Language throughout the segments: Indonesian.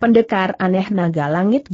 Pendekar aneh naga langit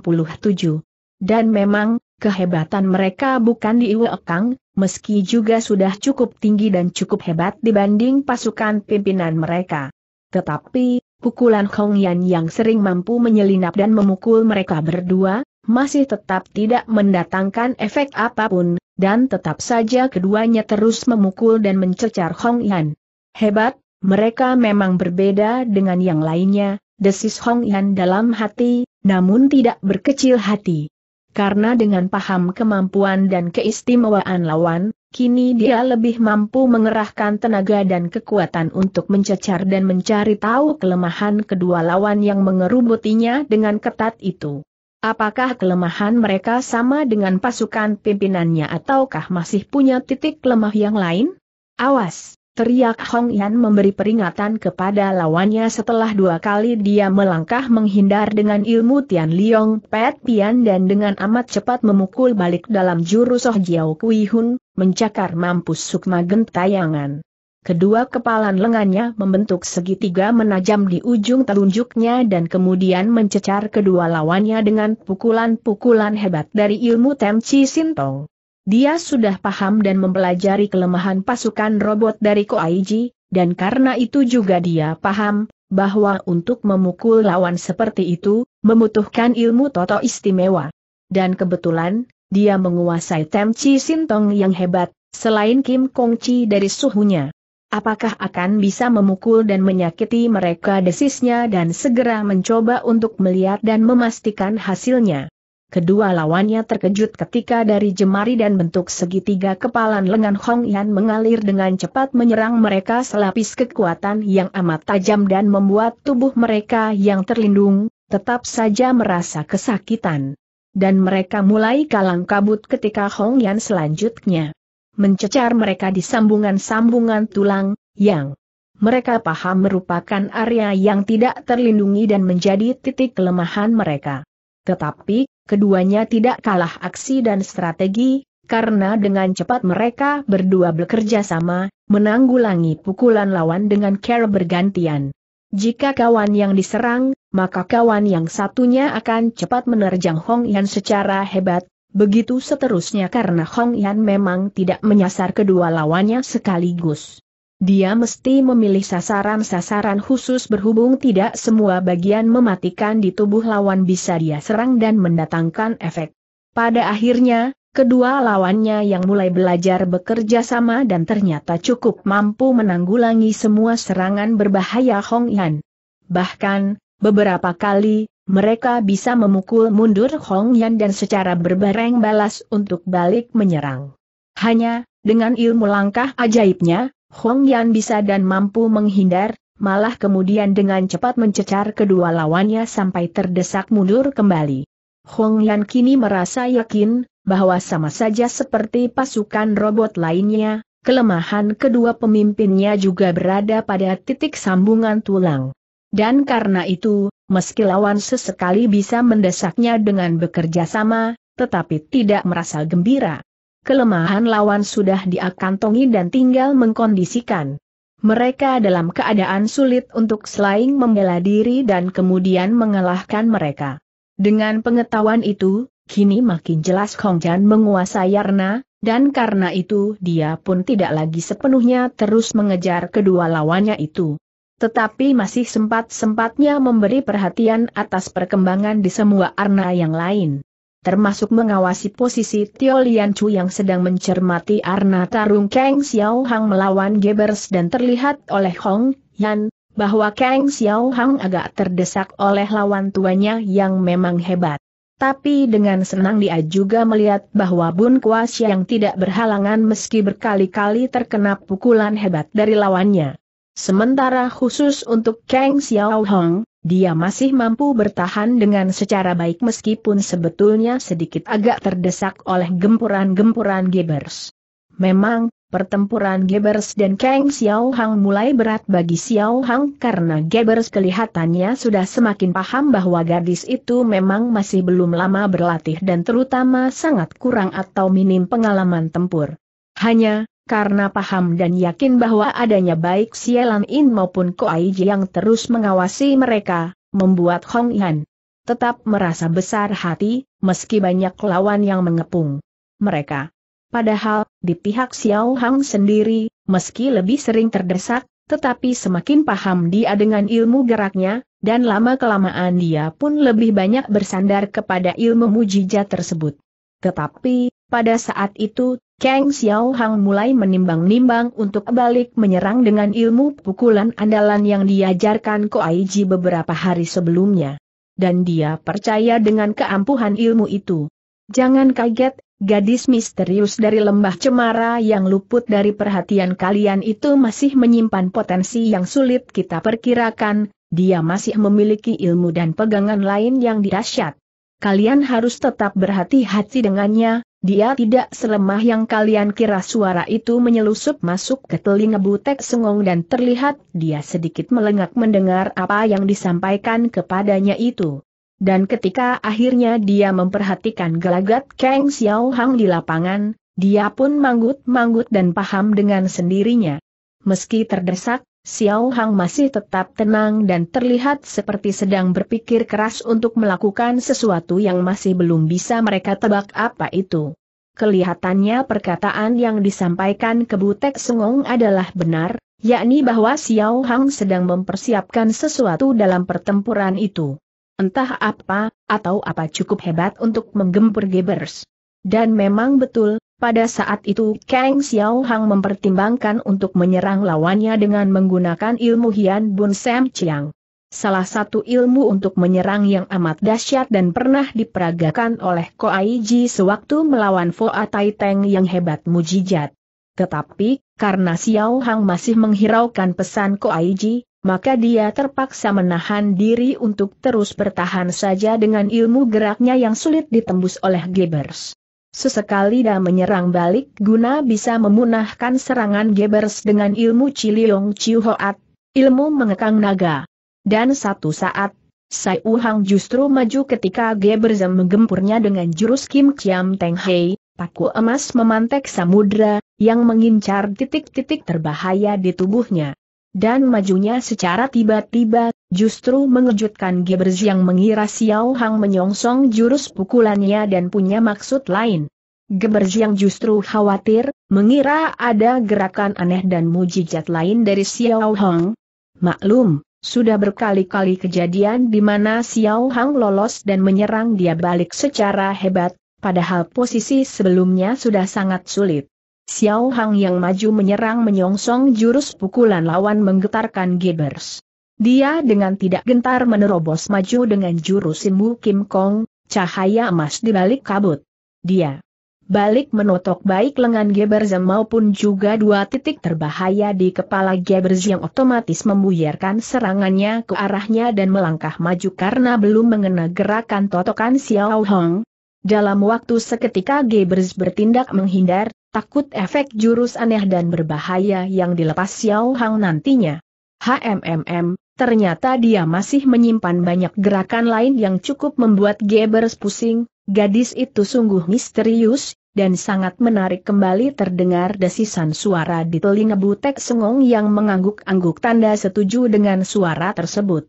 puluh 67. Dan memang, kehebatan mereka bukan di Iwekang, meski juga sudah cukup tinggi dan cukup hebat dibanding pasukan pimpinan mereka. Tetapi, pukulan Hong Yan yang sering mampu menyelinap dan memukul mereka berdua, masih tetap tidak mendatangkan efek apapun, dan tetap saja keduanya terus memukul dan mencecar Hong Yan. Hebat, mereka memang berbeda dengan yang lainnya, desis Hong Yan dalam hati, namun tidak berkecil hati. Karena dengan paham kemampuan dan keistimewaan lawan, kini dia lebih mampu mengerahkan tenaga dan kekuatan untuk mencecar dan mencari tahu kelemahan kedua lawan yang mengerubutinya dengan ketat itu. Apakah kelemahan mereka sama dengan pasukan pimpinannya ataukah masih punya titik lemah yang lain? Awas! Teriak Hong Yan memberi peringatan kepada lawannya setelah dua kali dia melangkah menghindar dengan ilmu Tian Liong Pet Pian dan dengan amat cepat memukul balik dalam jurus Oh Jiao Kui Hun, mencakar mampus sukma gentayangan. Kedua kepalan lengannya membentuk segitiga menajam di ujung telunjuknya dan kemudian mencecar kedua lawannya dengan pukulan-pukulan hebat dari ilmu Tem Chi Sintong. Dia sudah paham dan mempelajari kelemahan pasukan robot dari Koaiji, dan karena itu juga dia paham, bahwa untuk memukul lawan seperti itu, membutuhkan ilmu toto istimewa. Dan kebetulan, dia menguasai temci Sintong yang hebat, selain Kim Kong Chi dari suhunya. Apakah akan bisa memukul dan menyakiti mereka desisnya dan segera mencoba untuk melihat dan memastikan hasilnya. Kedua lawannya terkejut ketika dari jemari dan bentuk segitiga kepalan lengan Hong Yan mengalir dengan cepat menyerang mereka selapis kekuatan yang amat tajam dan membuat tubuh mereka yang terlindung, tetap saja merasa kesakitan. Dan mereka mulai kalang kabut ketika Hong Yan selanjutnya mencecar mereka di sambungan-sambungan tulang, yang mereka paham merupakan area yang tidak terlindungi dan menjadi titik kelemahan mereka. Tetapi, keduanya tidak kalah aksi dan strategi, karena dengan cepat mereka berdua bekerja sama, menanggulangi pukulan lawan dengan cara bergantian. Jika kawan yang diserang, maka kawan yang satunya akan cepat menerjang Hong Yan secara hebat, begitu seterusnya karena Hong Yan memang tidak menyasar kedua lawannya sekaligus. Dia mesti memilih sasaran-sasaran khusus berhubung tidak semua bagian mematikan di tubuh lawan bisa dia serang dan mendatangkan efek. Pada akhirnya, kedua lawannya yang mulai belajar bekerja sama dan ternyata cukup mampu menanggulangi semua serangan berbahaya Hong Yan. Bahkan, beberapa kali, mereka bisa memukul mundur Hong Yan dan secara berbareng balas untuk balik menyerang. Hanya, dengan ilmu langkah ajaibnya, Hong Yan bisa dan mampu menghindar, malah kemudian dengan cepat mencecar kedua lawannya sampai terdesak mundur kembali. Hong Yan kini merasa yakin, bahwa sama saja seperti pasukan robot lainnya, kelemahan kedua pemimpinnya juga berada pada titik sambungan tulang. Dan karena itu, meski lawan sesekali bisa mendesaknya dengan bekerja sama, tetapi tidak merasa gembira kelemahan lawan sudah diakantongi dan tinggal mengkondisikan. Mereka dalam keadaan sulit untuk selain membela diri dan kemudian mengalahkan mereka. Dengan pengetahuan itu, kini makin jelas Hong Jan menguasai Arna dan karena itu dia pun tidak lagi sepenuhnya terus mengejar kedua lawannya itu. Tetapi masih sempat-sempatnya memberi perhatian atas perkembangan di semua arna yang lain termasuk mengawasi posisi Tio Lian Chu yang sedang mencermati Arna Tarung Kang Xiao Hang melawan Gebers dan terlihat oleh Hong Yan bahwa Kang Xiao Hang agak terdesak oleh lawan tuanya yang memang hebat. Tapi dengan senang dia juga melihat bahwa Bun Kuas yang tidak berhalangan meski berkali-kali terkena pukulan hebat dari lawannya. Sementara khusus untuk Kang Xiao Hong, dia masih mampu bertahan dengan secara baik meskipun sebetulnya sedikit agak terdesak oleh gempuran-gempuran Gebers. Memang, pertempuran Gebers dan Kang Xiao Hang mulai berat bagi Xiao Hang karena Gebers kelihatannya sudah semakin paham bahwa gadis itu memang masih belum lama berlatih dan terutama sangat kurang atau minim pengalaman tempur. Hanya, karena paham dan yakin bahwa adanya baik Sielan In maupun Koai yang terus mengawasi mereka, membuat Hong Yan tetap merasa besar hati, meski banyak lawan yang mengepung mereka. Padahal, di pihak Xiao Hang sendiri, meski lebih sering terdesak, tetapi semakin paham dia dengan ilmu geraknya, dan lama-kelamaan dia pun lebih banyak bersandar kepada ilmu mujizat tersebut. Tetapi, pada saat itu, Kang Xiao Hang mulai menimbang-nimbang untuk balik menyerang dengan ilmu pukulan andalan yang diajarkan Ko Aiji beberapa hari sebelumnya. Dan dia percaya dengan keampuhan ilmu itu. Jangan kaget, gadis misterius dari lembah cemara yang luput dari perhatian kalian itu masih menyimpan potensi yang sulit kita perkirakan, dia masih memiliki ilmu dan pegangan lain yang dahsyat. Kalian harus tetap berhati-hati dengannya, dia tidak selemah yang kalian kira suara itu menyelusup masuk ke telinga Butek Sengong dan terlihat dia sedikit melengak mendengar apa yang disampaikan kepadanya itu. Dan ketika akhirnya dia memperhatikan gelagat Kang Xiao Hang di lapangan, dia pun manggut-manggut dan paham dengan sendirinya. Meski terdesak, Xiao Hang masih tetap tenang dan terlihat seperti sedang berpikir keras untuk melakukan sesuatu yang masih belum bisa mereka tebak apa itu. Kelihatannya perkataan yang disampaikan ke Butek Sengong adalah benar, yakni bahwa Xiao Hang sedang mempersiapkan sesuatu dalam pertempuran itu. Entah apa, atau apa cukup hebat untuk menggempur Gebers. Dan memang betul, pada saat itu Kang Xiao Hang mempertimbangkan untuk menyerang lawannya dengan menggunakan ilmu Hian Bun Sam Chiang. Salah satu ilmu untuk menyerang yang amat dahsyat dan pernah diperagakan oleh Ko Ai Ji sewaktu melawan Fo Tai Teng yang hebat mujijat. Tetapi, karena Xiao Hang masih menghiraukan pesan Ko Ai Ji, maka dia terpaksa menahan diri untuk terus bertahan saja dengan ilmu geraknya yang sulit ditembus oleh Gebers. Sesekali dia menyerang balik guna bisa memunahkan serangan Gebers dengan ilmu Ciliong Hoat, ilmu mengekang naga. Dan satu saat, Sai Uhang justru maju ketika Gebers menggempurnya dengan jurus Kim Chiam Teng Hei, paku emas memantek samudra, yang mengincar titik-titik terbahaya di tubuhnya dan majunya secara tiba-tiba, justru mengejutkan Gebers yang mengira Xiao Hang menyongsong jurus pukulannya dan punya maksud lain. Gebers yang justru khawatir, mengira ada gerakan aneh dan mujizat lain dari Xiao Hang. Maklum, sudah berkali-kali kejadian di mana Xiao Hang lolos dan menyerang dia balik secara hebat, padahal posisi sebelumnya sudah sangat sulit. Xiao Hang yang maju menyerang menyongsong jurus pukulan lawan menggetarkan Gebers. Dia dengan tidak gentar menerobos maju dengan jurus Simu Kim Kong, cahaya emas di balik kabut. Dia balik menotok baik lengan Gebers maupun juga dua titik terbahaya di kepala Gebers yang otomatis membuyarkan serangannya ke arahnya dan melangkah maju karena belum mengena gerakan totokan Xiao Hong. Dalam waktu seketika Gebers bertindak menghindar, takut efek jurus aneh dan berbahaya yang dilepas Xiao Hang nantinya. HMMM, ternyata dia masih menyimpan banyak gerakan lain yang cukup membuat Gebers pusing, gadis itu sungguh misterius, dan sangat menarik kembali terdengar desisan suara di telinga Butek Sengong yang mengangguk-angguk tanda setuju dengan suara tersebut.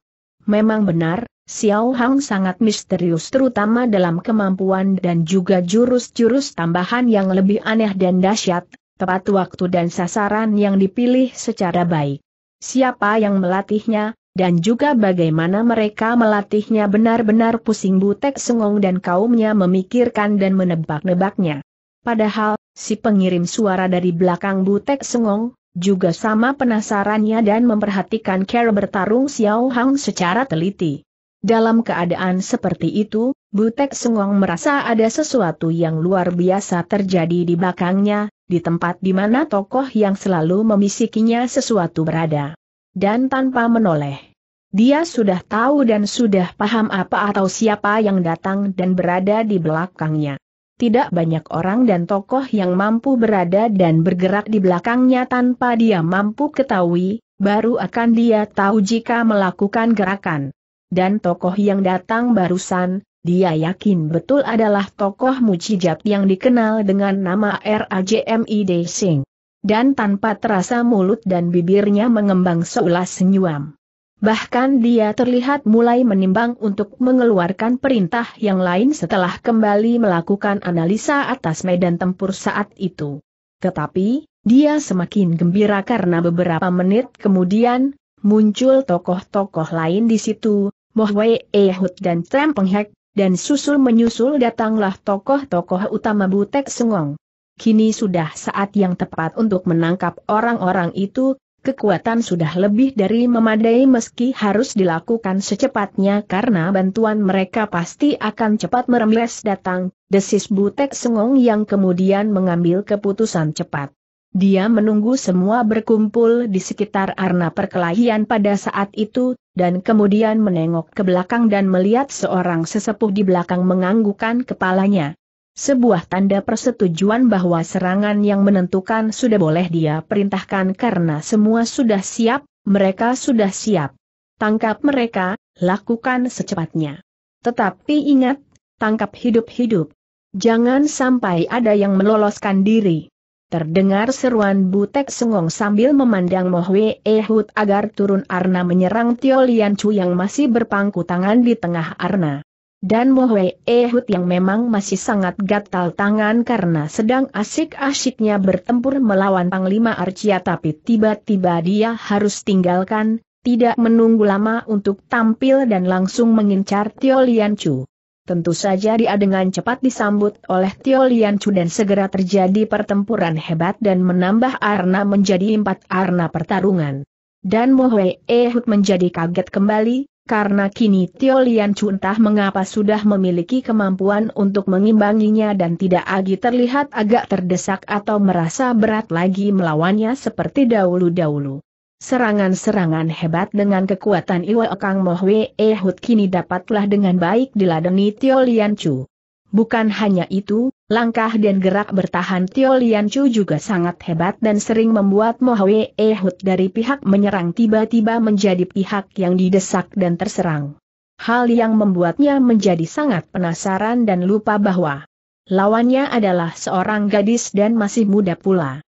Memang benar, Xiao Hang sangat misterius terutama dalam kemampuan dan juga jurus-jurus tambahan yang lebih aneh dan dahsyat, tepat waktu dan sasaran yang dipilih secara baik. Siapa yang melatihnya, dan juga bagaimana mereka melatihnya benar-benar pusing butek sengong dan kaumnya memikirkan dan menebak-nebaknya. Padahal, si pengirim suara dari belakang butek sengong, juga sama penasarannya dan memperhatikan cara bertarung Xiao Hang secara teliti. Dalam keadaan seperti itu, Butek Sengong merasa ada sesuatu yang luar biasa terjadi di belakangnya, di tempat di mana tokoh yang selalu memisikinya sesuatu berada. Dan tanpa menoleh. Dia sudah tahu dan sudah paham apa atau siapa yang datang dan berada di belakangnya. Tidak banyak orang dan tokoh yang mampu berada dan bergerak di belakangnya tanpa dia mampu ketahui, baru akan dia tahu jika melakukan gerakan dan tokoh yang datang barusan, dia yakin betul adalah tokoh mujijat yang dikenal dengan nama RAJMID Singh. Dan tanpa terasa mulut dan bibirnya mengembang seulas senyum. Bahkan dia terlihat mulai menimbang untuk mengeluarkan perintah yang lain setelah kembali melakukan analisa atas medan tempur saat itu. Tetapi, dia semakin gembira karena beberapa menit kemudian, muncul tokoh-tokoh lain di situ, Wei, Ehud dan Trem Penghek, dan susul menyusul datanglah tokoh-tokoh utama Butek Sengong. Kini sudah saat yang tepat untuk menangkap orang-orang itu, kekuatan sudah lebih dari memadai meski harus dilakukan secepatnya karena bantuan mereka pasti akan cepat merembes datang, desis Butek Sengong yang kemudian mengambil keputusan cepat. Dia menunggu semua berkumpul di sekitar arena perkelahian pada saat itu, dan kemudian menengok ke belakang dan melihat seorang sesepuh di belakang menganggukkan kepalanya. Sebuah tanda persetujuan bahwa serangan yang menentukan sudah boleh dia perintahkan karena semua sudah siap, mereka sudah siap. Tangkap mereka, lakukan secepatnya. Tetapi ingat, tangkap hidup-hidup. Jangan sampai ada yang meloloskan diri. Terdengar seruan Butek Sengong sambil memandang Mohwe Ehud agar turun Arna menyerang Tio Lian Chu yang masih berpangku tangan di tengah Arna. Dan Mohwe Ehud yang memang masih sangat gatal tangan karena sedang asik-asiknya bertempur melawan Panglima Arcia tapi tiba-tiba dia harus tinggalkan, tidak menunggu lama untuk tampil dan langsung mengincar Tio Lian Chu. Tentu saja dia dengan cepat disambut oleh Tio Lian Chu dan segera terjadi pertempuran hebat dan menambah arna menjadi empat arna pertarungan. Dan Mo Hwee Ehud menjadi kaget kembali, karena kini Tio Lian Chu entah mengapa sudah memiliki kemampuan untuk mengimbanginya dan tidak lagi terlihat agak terdesak atau merasa berat lagi melawannya seperti dahulu-dahulu. Serangan-serangan hebat dengan kekuatan Iwa Okang Mohwe Ehud kini dapatlah dengan baik diladeni Tio Lian Chu. Bukan hanya itu, langkah dan gerak bertahan Tio Lian Chu juga sangat hebat dan sering membuat Mohwe Ehud dari pihak menyerang tiba-tiba menjadi pihak yang didesak dan terserang. Hal yang membuatnya menjadi sangat penasaran dan lupa bahwa lawannya adalah seorang gadis dan masih muda pula.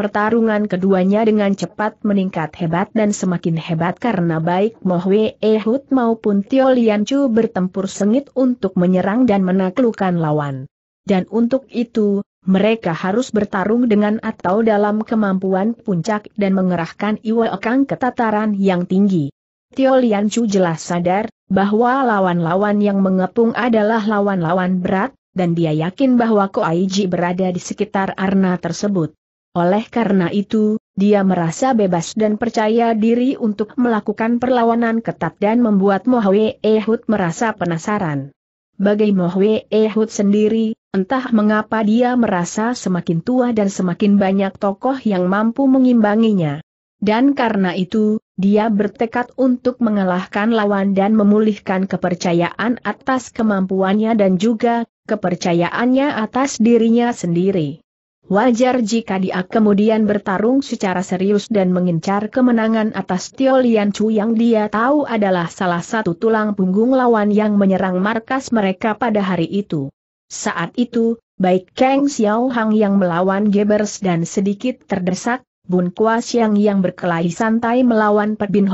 Pertarungan keduanya dengan cepat meningkat hebat dan semakin hebat karena baik Mohwe Ehud maupun Tio Chu bertempur sengit untuk menyerang dan menaklukkan lawan. Dan untuk itu, mereka harus bertarung dengan atau dalam kemampuan puncak dan mengerahkan Iwa Ekang ke tataran yang tinggi. Tio Chu jelas sadar bahwa lawan-lawan yang mengepung adalah lawan-lawan berat, dan dia yakin bahwa Ko Aiji berada di sekitar Arna tersebut. Oleh karena itu, dia merasa bebas dan percaya diri untuk melakukan perlawanan ketat dan membuat Mohwe Ehud merasa penasaran. Bagi Mohwe Ehud sendiri, entah mengapa dia merasa semakin tua dan semakin banyak tokoh yang mampu mengimbanginya. Dan karena itu, dia bertekad untuk mengalahkan lawan dan memulihkan kepercayaan atas kemampuannya dan juga kepercayaannya atas dirinya sendiri. Wajar jika dia kemudian bertarung secara serius dan mengincar kemenangan atas Tio Lian Chu yang dia tahu adalah salah satu tulang punggung lawan yang menyerang markas mereka pada hari itu. Saat itu, baik Kang Xiao Hang yang melawan Gebers dan sedikit terdesak, Bun Kua Xiang yang berkelahi santai melawan Pek Bin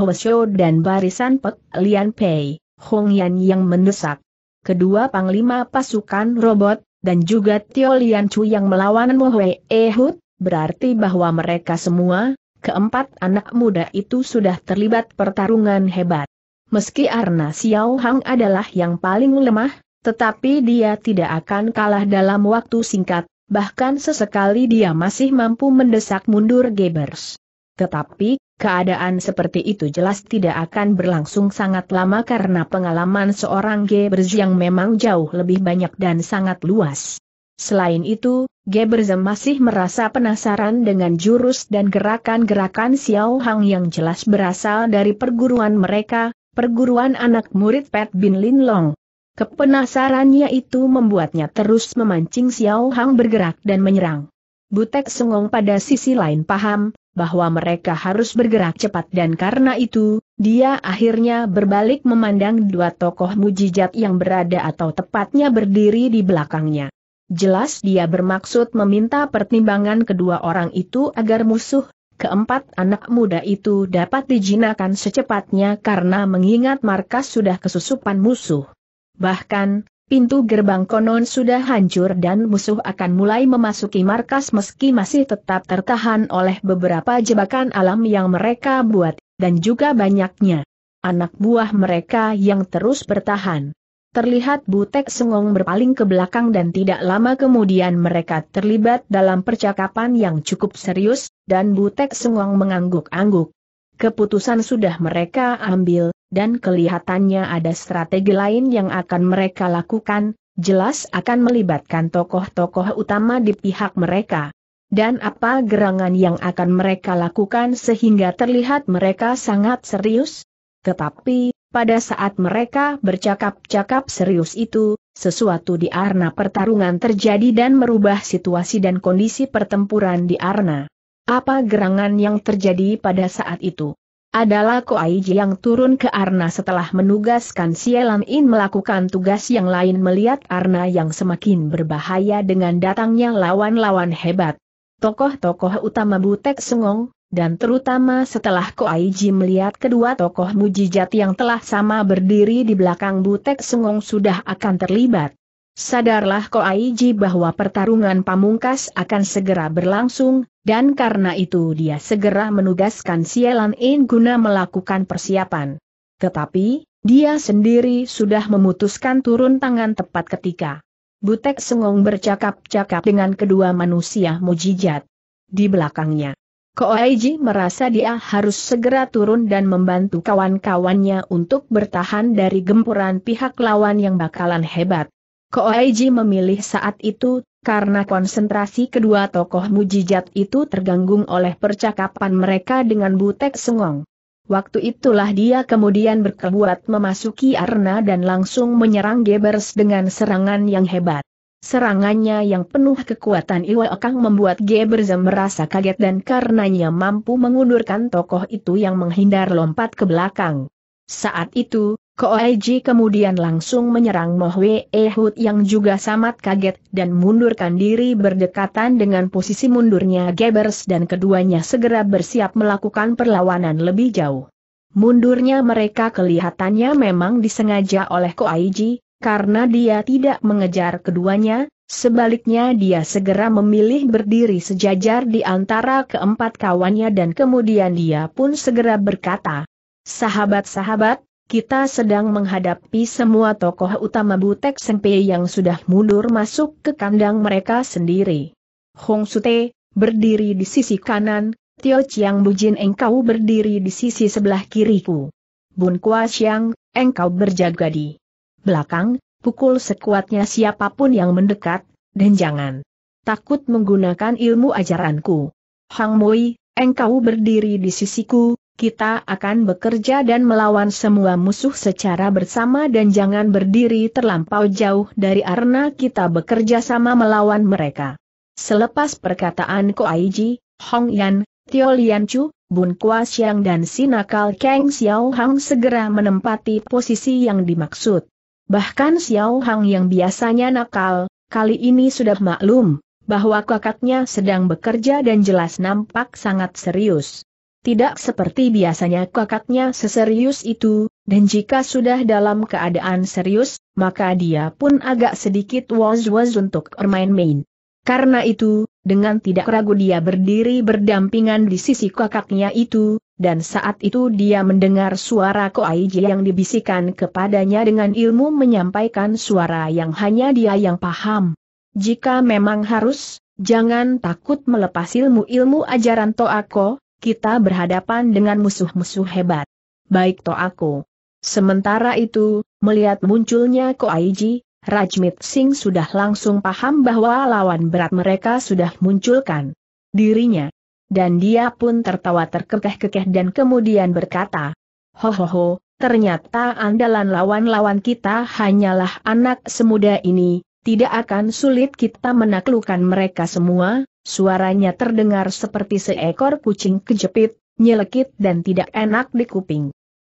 dan barisan Pek Lian Pei, Hong Yan yang mendesak. Kedua panglima pasukan robot, dan juga Tio Lian Chu yang melawan Mo berarti bahwa mereka semua, keempat anak muda itu sudah terlibat pertarungan hebat. Meski Arna Xiao Hang adalah yang paling lemah, tetapi dia tidak akan kalah dalam waktu singkat, bahkan sesekali dia masih mampu mendesak mundur Gebers. Tetapi, keadaan seperti itu jelas tidak akan berlangsung sangat lama karena pengalaman seorang Gebers yang memang jauh lebih banyak dan sangat luas. Selain itu, Gebers masih merasa penasaran dengan jurus dan gerakan-gerakan Xiao Hang yang jelas berasal dari perguruan mereka, perguruan anak murid Pat Bin Lin Long. Kepenasarannya itu membuatnya terus memancing Xiao Hang bergerak dan menyerang. Butek Sengong pada sisi lain paham, bahwa mereka harus bergerak cepat dan karena itu, dia akhirnya berbalik memandang dua tokoh mujizat yang berada atau tepatnya berdiri di belakangnya. Jelas dia bermaksud meminta pertimbangan kedua orang itu agar musuh, keempat anak muda itu dapat dijinakan secepatnya karena mengingat markas sudah kesusupan musuh. Bahkan, Pintu gerbang konon sudah hancur dan musuh akan mulai memasuki markas meski masih tetap tertahan oleh beberapa jebakan alam yang mereka buat, dan juga banyaknya anak buah mereka yang terus bertahan. Terlihat Butek Sengong berpaling ke belakang dan tidak lama kemudian mereka terlibat dalam percakapan yang cukup serius, dan Butek Sengong mengangguk-angguk. Keputusan sudah mereka ambil, dan kelihatannya ada strategi lain yang akan mereka lakukan, jelas akan melibatkan tokoh-tokoh utama di pihak mereka. Dan apa gerangan yang akan mereka lakukan sehingga terlihat mereka sangat serius? Tetapi, pada saat mereka bercakap-cakap serius itu, sesuatu di arena pertarungan terjadi dan merubah situasi dan kondisi pertempuran di arena. Apa gerangan yang terjadi pada saat itu? Adalah Ko Aiji yang turun ke Arna setelah menugaskan Sielan In melakukan tugas yang lain melihat Arna yang semakin berbahaya dengan datangnya lawan-lawan hebat. Tokoh-tokoh utama Butek Sengong, dan terutama setelah Ko Aiji melihat kedua tokoh mujijat yang telah sama berdiri di belakang Butek Sengong sudah akan terlibat. Sadarlah ko Koaiji bahwa pertarungan pamungkas akan segera berlangsung, dan karena itu dia segera menugaskan Sielan In guna melakukan persiapan. Tetapi, dia sendiri sudah memutuskan turun tangan tepat ketika Butek Sengong bercakap-cakap dengan kedua manusia mujijat. Di belakangnya, ko Koaiji merasa dia harus segera turun dan membantu kawan-kawannya untuk bertahan dari gempuran pihak lawan yang bakalan hebat. Koaiji memilih saat itu, karena konsentrasi kedua tokoh mujijat itu terganggu oleh percakapan mereka dengan Butek Sengong. Waktu itulah dia kemudian berkebuat memasuki arena dan langsung menyerang Gebers dengan serangan yang hebat. Serangannya yang penuh kekuatan Iwa Okang membuat Gebers merasa kaget dan karenanya mampu mengundurkan tokoh itu yang menghindar lompat ke belakang. Saat itu, Koaiji kemudian langsung menyerang Mohwe Ehud yang juga sangat kaget dan mundurkan diri berdekatan dengan posisi mundurnya Gebers dan keduanya segera bersiap melakukan perlawanan lebih jauh. Mundurnya mereka kelihatannya memang disengaja oleh Koaiji, karena dia tidak mengejar keduanya, sebaliknya dia segera memilih berdiri sejajar di antara keempat kawannya dan kemudian dia pun segera berkata, Sahabat-sahabat, kita sedang menghadapi semua tokoh utama Butek Sengpei yang sudah mundur masuk ke kandang mereka sendiri. Hong Sute, berdiri di sisi kanan, Tio Chiang Bujin engkau berdiri di sisi sebelah kiriku. Bun Kua Xiang, engkau berjaga di belakang, pukul sekuatnya siapapun yang mendekat, dan jangan takut menggunakan ilmu ajaranku. Hang Mui, engkau berdiri di sisiku, kita akan bekerja dan melawan semua musuh secara bersama dan jangan berdiri terlampau jauh dari arena kita bekerja sama melawan mereka. Selepas perkataan Ko Aiji, Hong Yan, Tio Lian Chu, Bun Kua Siang dan Sinakal Kang Xiao Hang segera menempati posisi yang dimaksud. Bahkan Xiao Hang yang biasanya nakal, kali ini sudah maklum, bahwa kakaknya sedang bekerja dan jelas nampak sangat serius. Tidak seperti biasanya kakaknya seserius itu, dan jika sudah dalam keadaan serius, maka dia pun agak sedikit was-was untuk bermain-main. Karena itu, dengan tidak ragu dia berdiri berdampingan di sisi kakaknya itu, dan saat itu dia mendengar suara Koaiji yang dibisikkan kepadanya dengan ilmu menyampaikan suara yang hanya dia yang paham. Jika memang harus, jangan takut melepas ilmu-ilmu ajaran Toako, kita berhadapan dengan musuh-musuh hebat. Baik to aku. Sementara itu, melihat munculnya Ko Aiji, Rajmit Singh sudah langsung paham bahwa lawan berat mereka sudah munculkan dirinya. Dan dia pun tertawa terkekeh-kekeh dan kemudian berkata, ho ho ho, ternyata andalan lawan-lawan kita hanyalah anak semuda ini, tidak akan sulit kita menaklukkan mereka semua, suaranya terdengar seperti seekor kucing kejepit, nyelekit dan tidak enak di kuping.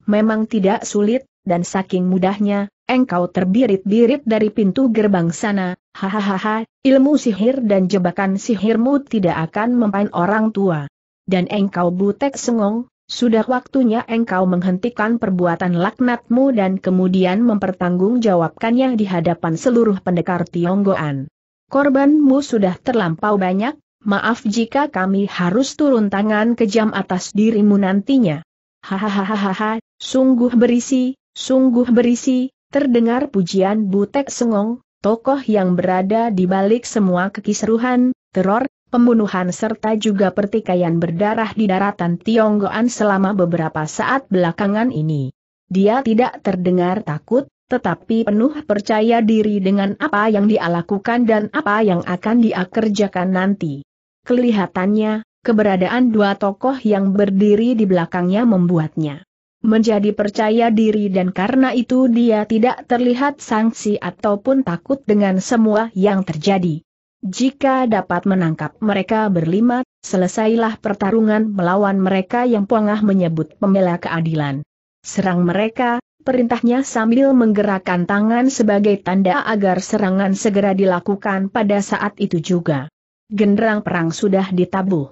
Memang tidak sulit, dan saking mudahnya, engkau terbirit-birit dari pintu gerbang sana, hahaha, ilmu sihir dan jebakan sihirmu tidak akan mempan orang tua. Dan engkau butek sengong, sudah waktunya engkau menghentikan perbuatan laknatmu dan kemudian mempertanggungjawabkannya di hadapan seluruh pendekar Tionggoan. Korbanmu sudah terlampau banyak, maaf jika kami harus turun tangan kejam atas dirimu nantinya. Hahaha, sungguh berisi, sungguh berisi, terdengar pujian Butek Sengong, tokoh yang berada di balik semua kekisruhan, teror, pembunuhan serta juga pertikaian berdarah di daratan Tionggoan selama beberapa saat belakangan ini. Dia tidak terdengar takut, tetapi penuh percaya diri dengan apa yang dia lakukan dan apa yang akan dia kerjakan nanti. Kelihatannya, keberadaan dua tokoh yang berdiri di belakangnya membuatnya menjadi percaya diri dan karena itu dia tidak terlihat sanksi ataupun takut dengan semua yang terjadi. Jika dapat menangkap mereka berlima, selesailah pertarungan melawan mereka yang pongah menyebut pembela keadilan. Serang mereka, perintahnya sambil menggerakkan tangan sebagai tanda agar serangan segera dilakukan pada saat itu juga. Genderang perang sudah ditabuh.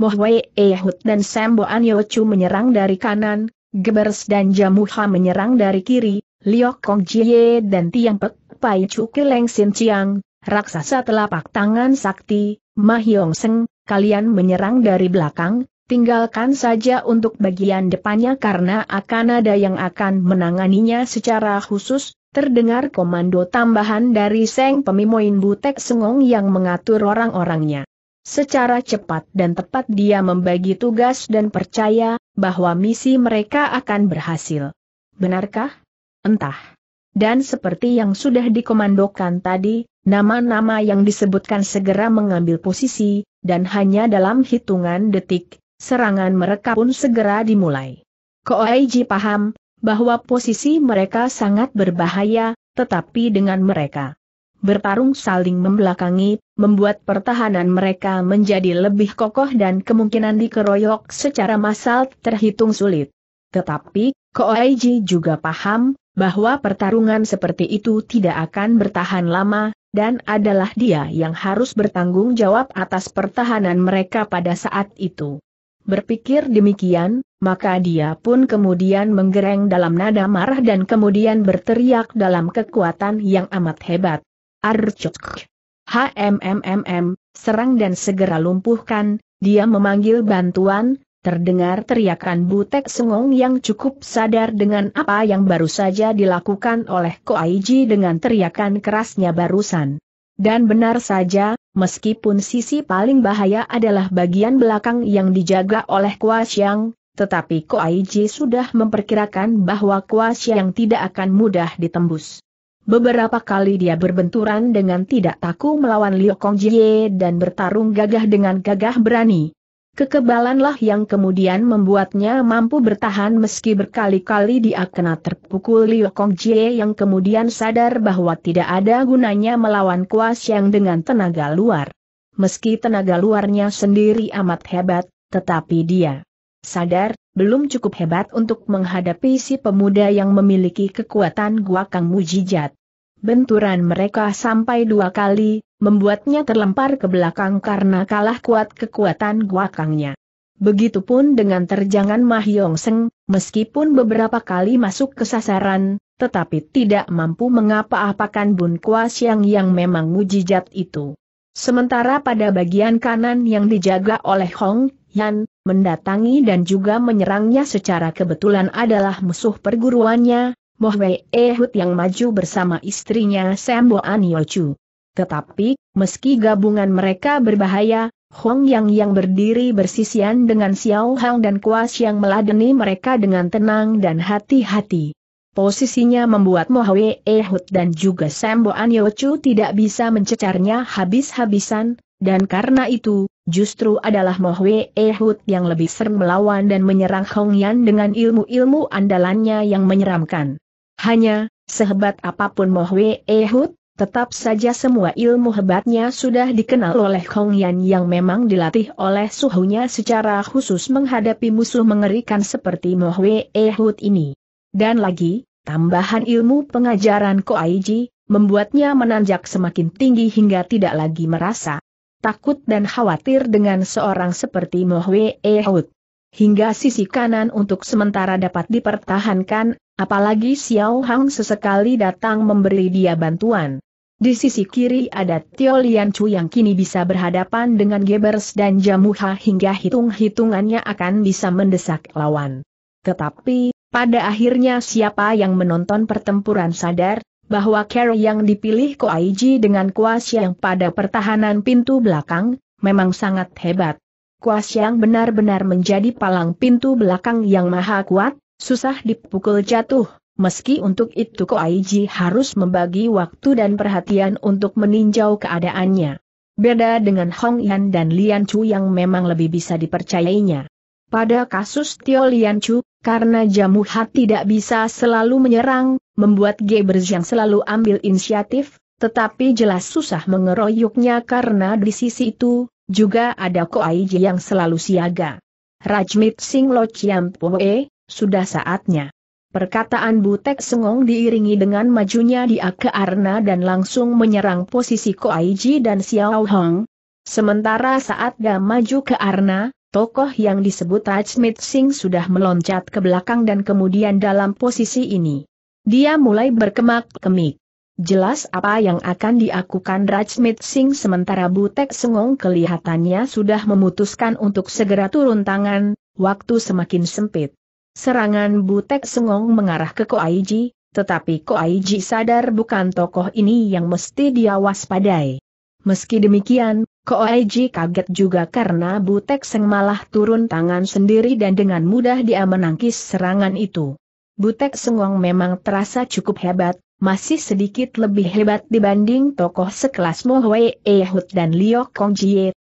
Mohwei Ehud dan Sambo Anyochu menyerang dari kanan, Gebers dan Jamuha menyerang dari kiri, Liok Kong Jie dan Tiang Pek Pai Chu Kileng Sin Chiang, raksasa telapak tangan sakti, Mahyong Seng, kalian menyerang dari belakang, tinggalkan saja untuk bagian depannya karena akan ada yang akan menanganinya secara khusus, terdengar komando tambahan dari Seng Pemimoin Butek Sengong yang mengatur orang-orangnya. Secara cepat dan tepat dia membagi tugas dan percaya, bahwa misi mereka akan berhasil. Benarkah? Entah. Dan seperti yang sudah dikomandokan tadi, Nama-nama yang disebutkan segera mengambil posisi, dan hanya dalam hitungan detik, serangan mereka pun segera dimulai. Koaiji paham, bahwa posisi mereka sangat berbahaya, tetapi dengan mereka bertarung saling membelakangi, membuat pertahanan mereka menjadi lebih kokoh dan kemungkinan dikeroyok secara massal terhitung sulit. Tetapi, Koaiji juga paham, bahwa pertarungan seperti itu tidak akan bertahan lama, dan adalah dia yang harus bertanggung jawab atas pertahanan mereka pada saat itu. Berpikir demikian, maka dia pun kemudian menggereng dalam nada marah dan kemudian berteriak dalam kekuatan yang amat hebat. Arcuk! HMMMM, serang dan segera lumpuhkan, dia memanggil bantuan, Terdengar teriakan Butek Sengong yang cukup sadar dengan apa yang baru saja dilakukan oleh Ko Koaiji dengan teriakan kerasnya barusan. Dan benar saja, meskipun sisi paling bahaya adalah bagian belakang yang dijaga oleh Kua Xiang, tetapi Ko Koaiji sudah memperkirakan bahwa Kua Xiang tidak akan mudah ditembus. Beberapa kali dia berbenturan dengan tidak takut melawan Liu Kongjie dan bertarung gagah dengan gagah berani. Kekebalanlah yang kemudian membuatnya mampu bertahan meski berkali-kali dia kena terpukul Liu Kong Jie yang kemudian sadar bahwa tidak ada gunanya melawan kuas yang dengan tenaga luar. Meski tenaga luarnya sendiri amat hebat, tetapi dia sadar, belum cukup hebat untuk menghadapi si pemuda yang memiliki kekuatan gua guakang mujijat. Benturan mereka sampai dua kali, membuatnya terlempar ke belakang karena kalah kuat kekuatan guakangnya. Begitupun dengan terjangan Mah Yong Seng, meskipun beberapa kali masuk ke sasaran, tetapi tidak mampu mengapa-apakan Bun kuas Siang yang memang mujijat itu. Sementara pada bagian kanan yang dijaga oleh Hong Yan, mendatangi dan juga menyerangnya secara kebetulan adalah musuh perguruannya, Moh Wei Ehut yang maju bersama istrinya Sambo Aniochu. Tetapi, meski gabungan mereka berbahaya, Hong Yang yang berdiri bersisian dengan Xiao Hang dan Kuas yang meladeni mereka dengan tenang dan hati-hati. Posisinya membuat Mohwe Ehud dan juga Sambo Anyochu tidak bisa mencecarnya habis-habisan, dan karena itu, justru adalah Mohwe Ehud yang lebih sering melawan dan menyerang Hong Yan dengan ilmu-ilmu andalannya yang menyeramkan. Hanya, sehebat apapun Mohwe Ehud, Tetap saja semua ilmu hebatnya sudah dikenal oleh Hong Yan yang memang dilatih oleh suhunya secara khusus menghadapi musuh mengerikan seperti Mohwe Ehud ini. Dan lagi, tambahan ilmu pengajaran Ko Koaiji, membuatnya menanjak semakin tinggi hingga tidak lagi merasa takut dan khawatir dengan seorang seperti Mohwe Ehud. Hingga sisi kanan untuk sementara dapat dipertahankan, apalagi Xiao Hang sesekali datang memberi dia bantuan. Di sisi kiri ada Tio Lian Chu yang kini bisa berhadapan dengan Gebers dan Jamuha hingga hitung-hitungannya akan bisa mendesak lawan. Tetapi, pada akhirnya siapa yang menonton pertempuran sadar, bahwa Carrie yang dipilih Ko Aiji dengan yang pada pertahanan pintu belakang, memang sangat hebat. yang benar-benar menjadi palang pintu belakang yang maha kuat, susah dipukul jatuh meski untuk itu Ko Koaiji harus membagi waktu dan perhatian untuk meninjau keadaannya. Beda dengan Hong Yan dan Lian Chu yang memang lebih bisa dipercayainya. Pada kasus Tio Lian Chu, karena jamu hati tidak bisa selalu menyerang, membuat Gebers yang selalu ambil inisiatif, tetapi jelas susah mengeroyoknya karena di sisi itu, juga ada Ko Koaiji yang selalu siaga. Rajmit Singh Lo Chiam Poe, sudah saatnya. Perkataan Butek Sengong diiringi dengan majunya di Ake Arna dan langsung menyerang posisi Ko Koaiji dan Xiao Hong. Sementara saat dia maju ke Arna, tokoh yang disebut Rajmit Singh sudah meloncat ke belakang dan kemudian dalam posisi ini. Dia mulai berkemak-kemik. Jelas apa yang akan diakukan Rajmit Singh sementara Butek Sengong kelihatannya sudah memutuskan untuk segera turun tangan, waktu semakin sempit. Serangan Butek Sengong mengarah ke Koaiji, tetapi Koaiji sadar bukan tokoh ini yang mesti dia waspadai. Meski demikian, Koaiji kaget juga karena Butek Seng malah turun tangan sendiri dan dengan mudah dia menangkis serangan itu. Butek Sengong memang terasa cukup hebat, masih sedikit lebih hebat dibanding tokoh sekelas Mo Ehud dan Liok Kong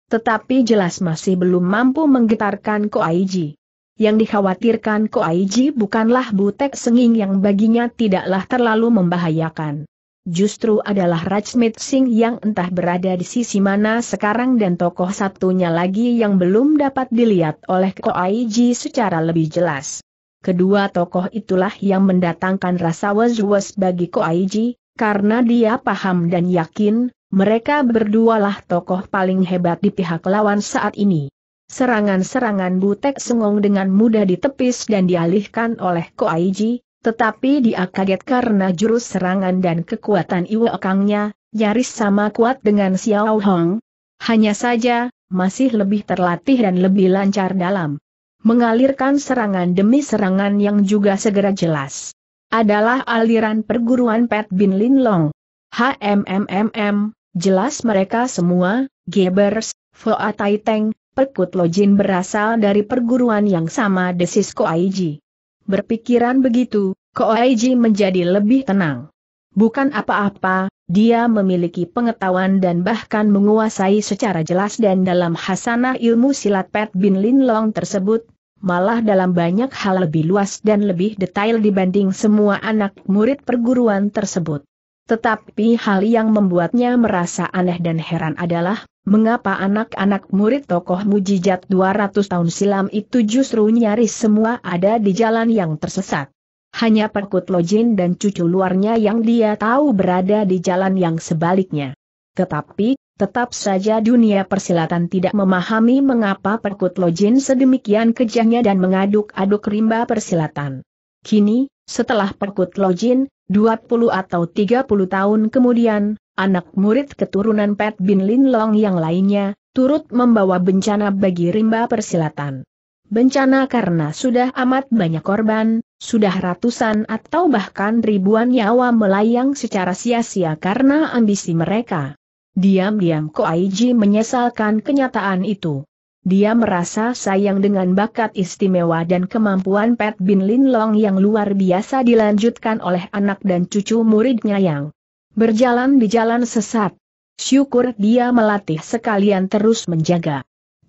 tetapi jelas masih belum mampu menggetarkan Koaiji. Yang dikhawatirkan Ko Koaiji bukanlah butek senging yang baginya tidaklah terlalu membahayakan. Justru adalah Rajmit Singh yang entah berada di sisi mana sekarang dan tokoh satunya lagi yang belum dapat dilihat oleh Ko Koaiji secara lebih jelas. Kedua tokoh itulah yang mendatangkan rasa was-was bagi Ko Koaiji, karena dia paham dan yakin, mereka berdualah tokoh paling hebat di pihak lawan saat ini. Serangan-serangan Butek Sengong dengan mudah ditepis dan dialihkan oleh Ko Koaiji, tetapi dia kaget karena jurus serangan dan kekuatan Iwo Kangnya, nyaris sama kuat dengan Xiao Hong. Hanya saja, masih lebih terlatih dan lebih lancar dalam mengalirkan serangan demi serangan yang juga segera jelas. Adalah aliran perguruan Pat Bin Lin Long. HMMMM, jelas mereka semua, Gebers, Foa Tai Teng, Perkut Lojin berasal dari perguruan yang sama desis Koaiji. Berpikiran begitu, Koaiji menjadi lebih tenang. Bukan apa-apa, dia memiliki pengetahuan dan bahkan menguasai secara jelas dan dalam hasanah ilmu silat Pet Bin Lin Long tersebut, malah dalam banyak hal lebih luas dan lebih detail dibanding semua anak murid perguruan tersebut. Tetapi hal yang membuatnya merasa aneh dan heran adalah, mengapa anak-anak murid tokoh mujizat 200 tahun silam itu justru nyaris semua ada di jalan yang tersesat. Hanya Perkut Lojin dan cucu luarnya yang dia tahu berada di jalan yang sebaliknya. Tetapi, tetap saja dunia persilatan tidak memahami mengapa Perkut Lojin sedemikian kejangnya dan mengaduk-aduk rimba persilatan. Kini, setelah Perkut Lojin, 20 atau 30 tahun kemudian, anak murid keturunan Pat Bin Lin Long yang lainnya, turut membawa bencana bagi rimba persilatan. Bencana karena sudah amat banyak korban, sudah ratusan atau bahkan ribuan nyawa melayang secara sia-sia karena ambisi mereka. Diam-diam Ko Koaiji menyesalkan kenyataan itu. Dia merasa sayang dengan bakat istimewa dan kemampuan Pat Bin Lin Long yang luar biasa dilanjutkan oleh anak dan cucu muridnya yang berjalan di jalan sesat. Syukur dia melatih sekalian terus menjaga.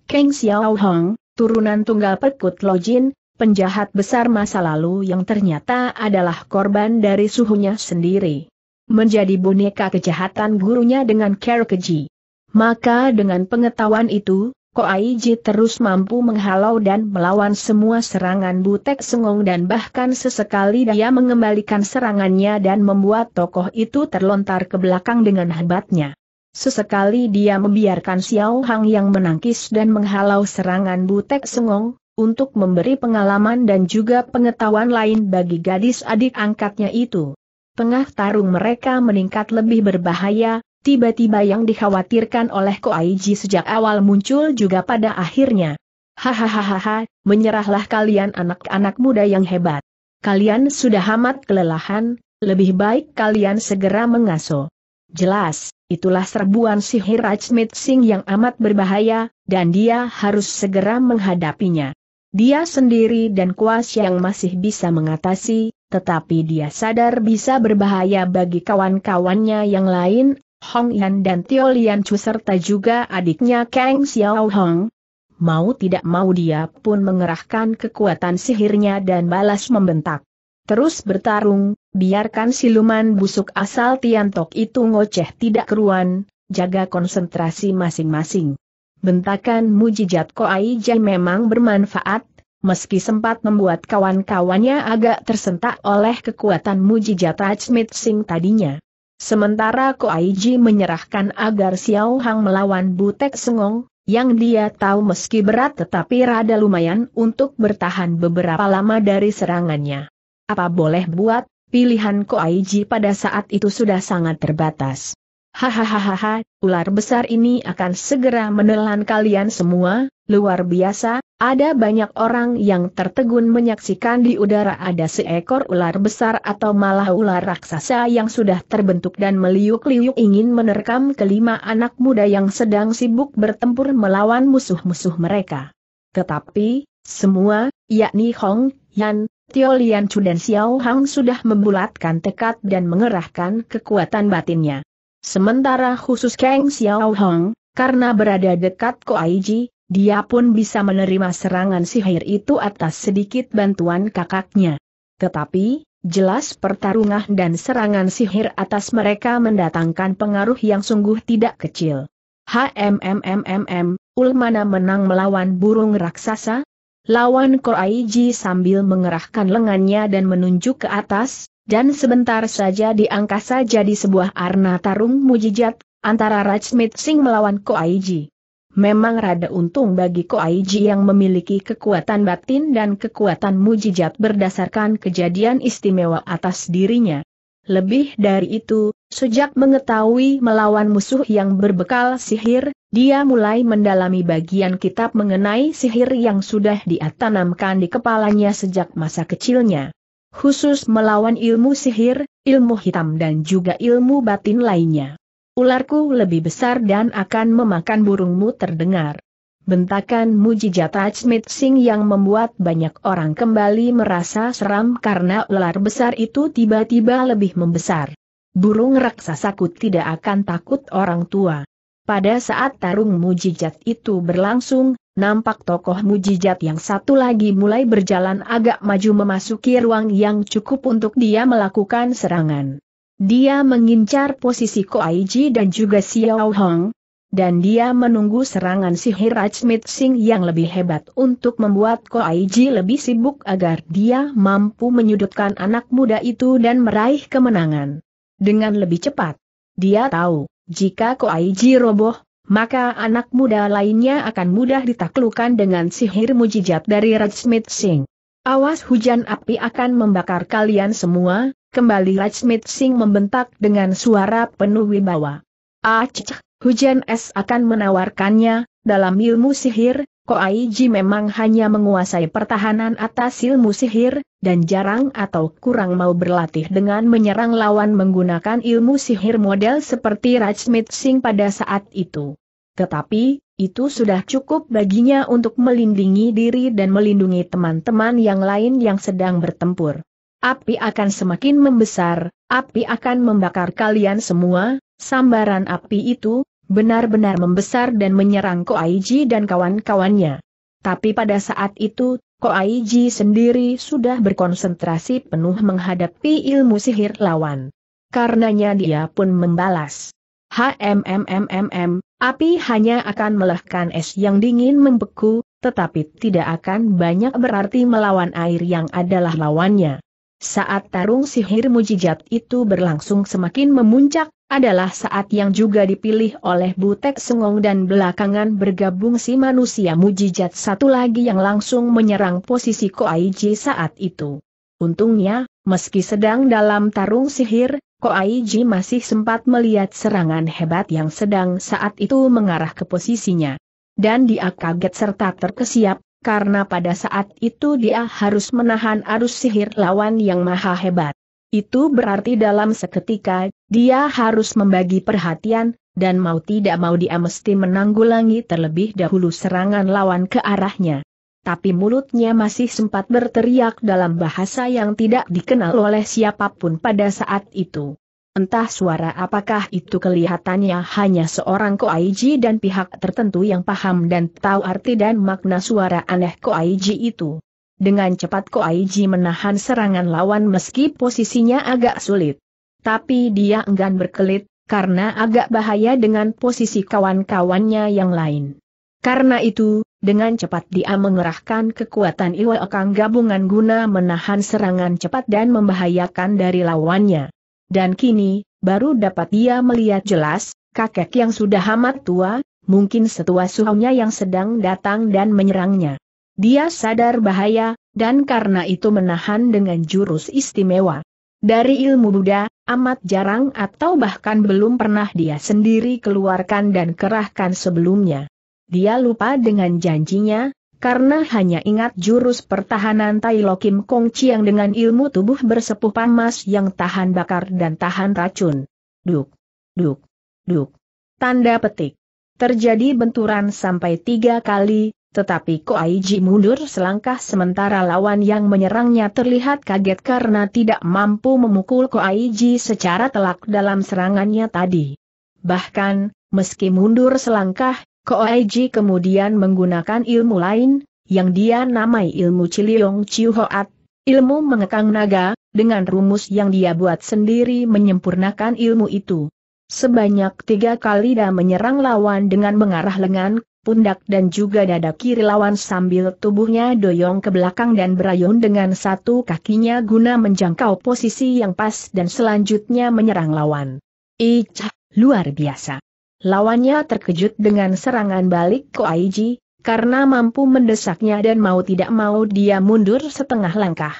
Kang Xiao Hong, turunan tunggal Pekut Lojin, penjahat besar masa lalu yang ternyata adalah korban dari suhunya sendiri. Menjadi boneka kejahatan gurunya dengan care keji. Maka dengan pengetahuan itu, Ko Koaiji terus mampu menghalau dan melawan semua serangan Butek Sengong dan bahkan sesekali dia mengembalikan serangannya dan membuat tokoh itu terlontar ke belakang dengan hebatnya. Sesekali dia membiarkan Xiao Hang yang menangkis dan menghalau serangan Butek Sengong, untuk memberi pengalaman dan juga pengetahuan lain bagi gadis adik angkatnya itu. Tengah tarung mereka meningkat lebih berbahaya, Tiba-tiba yang dikhawatirkan oleh Koaiji sejak awal muncul juga pada akhirnya. Hahaha, menyerahlah kalian anak-anak muda yang hebat. Kalian sudah amat kelelahan, lebih baik kalian segera mengaso. Jelas, itulah serbuan sihir Rajmit Singh yang amat berbahaya, dan dia harus segera menghadapinya. Dia sendiri dan Kuas yang masih bisa mengatasi, tetapi dia sadar bisa berbahaya bagi kawan-kawannya yang lain, Hong Yan dan Tio Lian Chu serta juga adiknya Kang Xiao Hong. Mau tidak mau dia pun mengerahkan kekuatan sihirnya dan balas membentak. Terus bertarung, biarkan siluman busuk asal Tian Tiantok itu ngoceh tidak keruan, jaga konsentrasi masing-masing. Bentakan mujijat Koai Jai memang bermanfaat, meski sempat membuat kawan-kawannya agak tersentak oleh kekuatan mujijat Rajmit Singh tadinya. Sementara Koaiji menyerahkan agar Xiao Hang melawan Butek Sengong, yang dia tahu meski berat tetapi rada lumayan untuk bertahan beberapa lama dari serangannya. Apa boleh buat, pilihan Koaiji pada saat itu sudah sangat terbatas. Hahaha, ular besar ini akan segera menelan kalian semua, luar biasa, ada banyak orang yang tertegun menyaksikan di udara ada seekor ular besar atau malah ular raksasa yang sudah terbentuk dan meliuk-liuk ingin menerkam kelima anak muda yang sedang sibuk bertempur melawan musuh-musuh mereka. Tetapi, semua, yakni Hong, Yan, Tio Lian Chu dan Xiao Hang sudah membulatkan tekad dan mengerahkan kekuatan batinnya. Sementara khusus Kang Xiao Hong, karena berada dekat Koaiji, dia pun bisa menerima serangan sihir itu atas sedikit bantuan kakaknya. Tetapi, jelas pertarungan dan serangan sihir atas mereka mendatangkan pengaruh yang sungguh tidak kecil. HMMMMM, Ulmana menang melawan burung raksasa? Lawan Koaiji sambil mengerahkan lengannya dan menunjuk ke atas, dan sebentar saja di angkasa jadi sebuah arna tarung mujijat, antara Rajmit Singh melawan Ko Aiji. Memang rada untung bagi Ko Aiji yang memiliki kekuatan batin dan kekuatan mujijat berdasarkan kejadian istimewa atas dirinya. Lebih dari itu, sejak mengetahui melawan musuh yang berbekal sihir, dia mulai mendalami bagian kitab mengenai sihir yang sudah dia tanamkan di kepalanya sejak masa kecilnya khusus melawan ilmu sihir, ilmu hitam dan juga ilmu batin lainnya. Ularku lebih besar dan akan memakan burungmu terdengar. Bentakan mujijat Smith Singh yang membuat banyak orang kembali merasa seram karena ular besar itu tiba-tiba lebih membesar. Burung raksasaku tidak akan takut orang tua. Pada saat tarung mujijat itu berlangsung, nampak tokoh mujijat yang satu lagi mulai berjalan agak maju memasuki ruang yang cukup untuk dia melakukan serangan. Dia mengincar posisi Koaiji dan juga Xiao Hong, dan dia menunggu serangan sihir Hiraj Singh yang lebih hebat untuk membuat Ko Koaiji lebih sibuk agar dia mampu menyudutkan anak muda itu dan meraih kemenangan. Dengan lebih cepat, dia tahu, jika Ko Koaiji roboh, maka anak muda lainnya akan mudah ditaklukan dengan sihir mujijat dari Smith Singh. Awas hujan api akan membakar kalian semua, kembali Smith Singh membentak dengan suara penuh wibawa. Acik, ah, hujan es akan menawarkannya, dalam ilmu sihir, Ko Aiji memang hanya menguasai pertahanan atas ilmu sihir, dan jarang atau kurang mau berlatih dengan menyerang lawan menggunakan ilmu sihir model seperti Rajmit Singh pada saat itu. Tetapi, itu sudah cukup baginya untuk melindungi diri dan melindungi teman-teman yang lain yang sedang bertempur. Api akan semakin membesar, api akan membakar kalian semua, sambaran api itu, benar-benar membesar dan menyerang Ko Koaiji dan kawan-kawannya. Tapi pada saat itu, Ko Koaiji sendiri sudah berkonsentrasi penuh menghadapi ilmu sihir lawan. Karenanya dia pun membalas. HMMMMM, api hanya akan melahkan es yang dingin membeku, tetapi tidak akan banyak berarti melawan air yang adalah lawannya. Saat tarung sihir mujijat itu berlangsung semakin memuncak, adalah saat yang juga dipilih oleh Butek Sengong dan belakangan bergabung si manusia mujijat satu lagi yang langsung menyerang posisi Koaiji saat itu. Untungnya, meski sedang dalam tarung sihir, Koaiji masih sempat melihat serangan hebat yang sedang saat itu mengarah ke posisinya. Dan dia kaget serta terkesiap, karena pada saat itu dia harus menahan arus sihir lawan yang maha hebat. Itu berarti dalam seketika, dia harus membagi perhatian, dan mau tidak mau dia mesti menanggulangi terlebih dahulu serangan lawan ke arahnya. Tapi mulutnya masih sempat berteriak dalam bahasa yang tidak dikenal oleh siapapun pada saat itu. Entah suara apakah itu kelihatannya hanya seorang Koaiji dan pihak tertentu yang paham dan tahu arti dan makna suara aneh Koaiji itu. Dengan cepat Ko Koaiji menahan serangan lawan meski posisinya agak sulit. Tapi dia enggan berkelit, karena agak bahaya dengan posisi kawan-kawannya yang lain. Karena itu, dengan cepat dia mengerahkan kekuatan Iwa Okang gabungan guna menahan serangan cepat dan membahayakan dari lawannya. Dan kini, baru dapat dia melihat jelas, kakek yang sudah amat tua, mungkin setua suhunya yang sedang datang dan menyerangnya. Dia sadar bahaya, dan karena itu menahan dengan jurus istimewa. Dari ilmu Buddha, amat jarang atau bahkan belum pernah dia sendiri keluarkan dan kerahkan sebelumnya. Dia lupa dengan janjinya, karena hanya ingat jurus pertahanan Tai Lokim Kong Chiang dengan ilmu tubuh bersepuh panas yang tahan bakar dan tahan racun. Duk, duk, duk. Tanda petik. Terjadi benturan sampai tiga kali, tetapi Koaiji mundur selangkah sementara lawan yang menyerangnya terlihat kaget karena tidak mampu memukul Koaiji secara telak dalam serangannya tadi. Bahkan, meski mundur selangkah, Koaiji kemudian menggunakan ilmu lain, yang dia namai ilmu Ciliong Chiuhoat, ilmu mengekang naga, dengan rumus yang dia buat sendiri menyempurnakan ilmu itu. Sebanyak tiga kali dia menyerang lawan dengan mengarah lengan, pundak dan juga dada kiri lawan sambil tubuhnya doyong ke belakang dan berayun dengan satu kakinya guna menjangkau posisi yang pas dan selanjutnya menyerang lawan. Icah, luar biasa. Lawannya terkejut dengan serangan balik Aiji karena mampu mendesaknya dan mau tidak mau dia mundur setengah langkah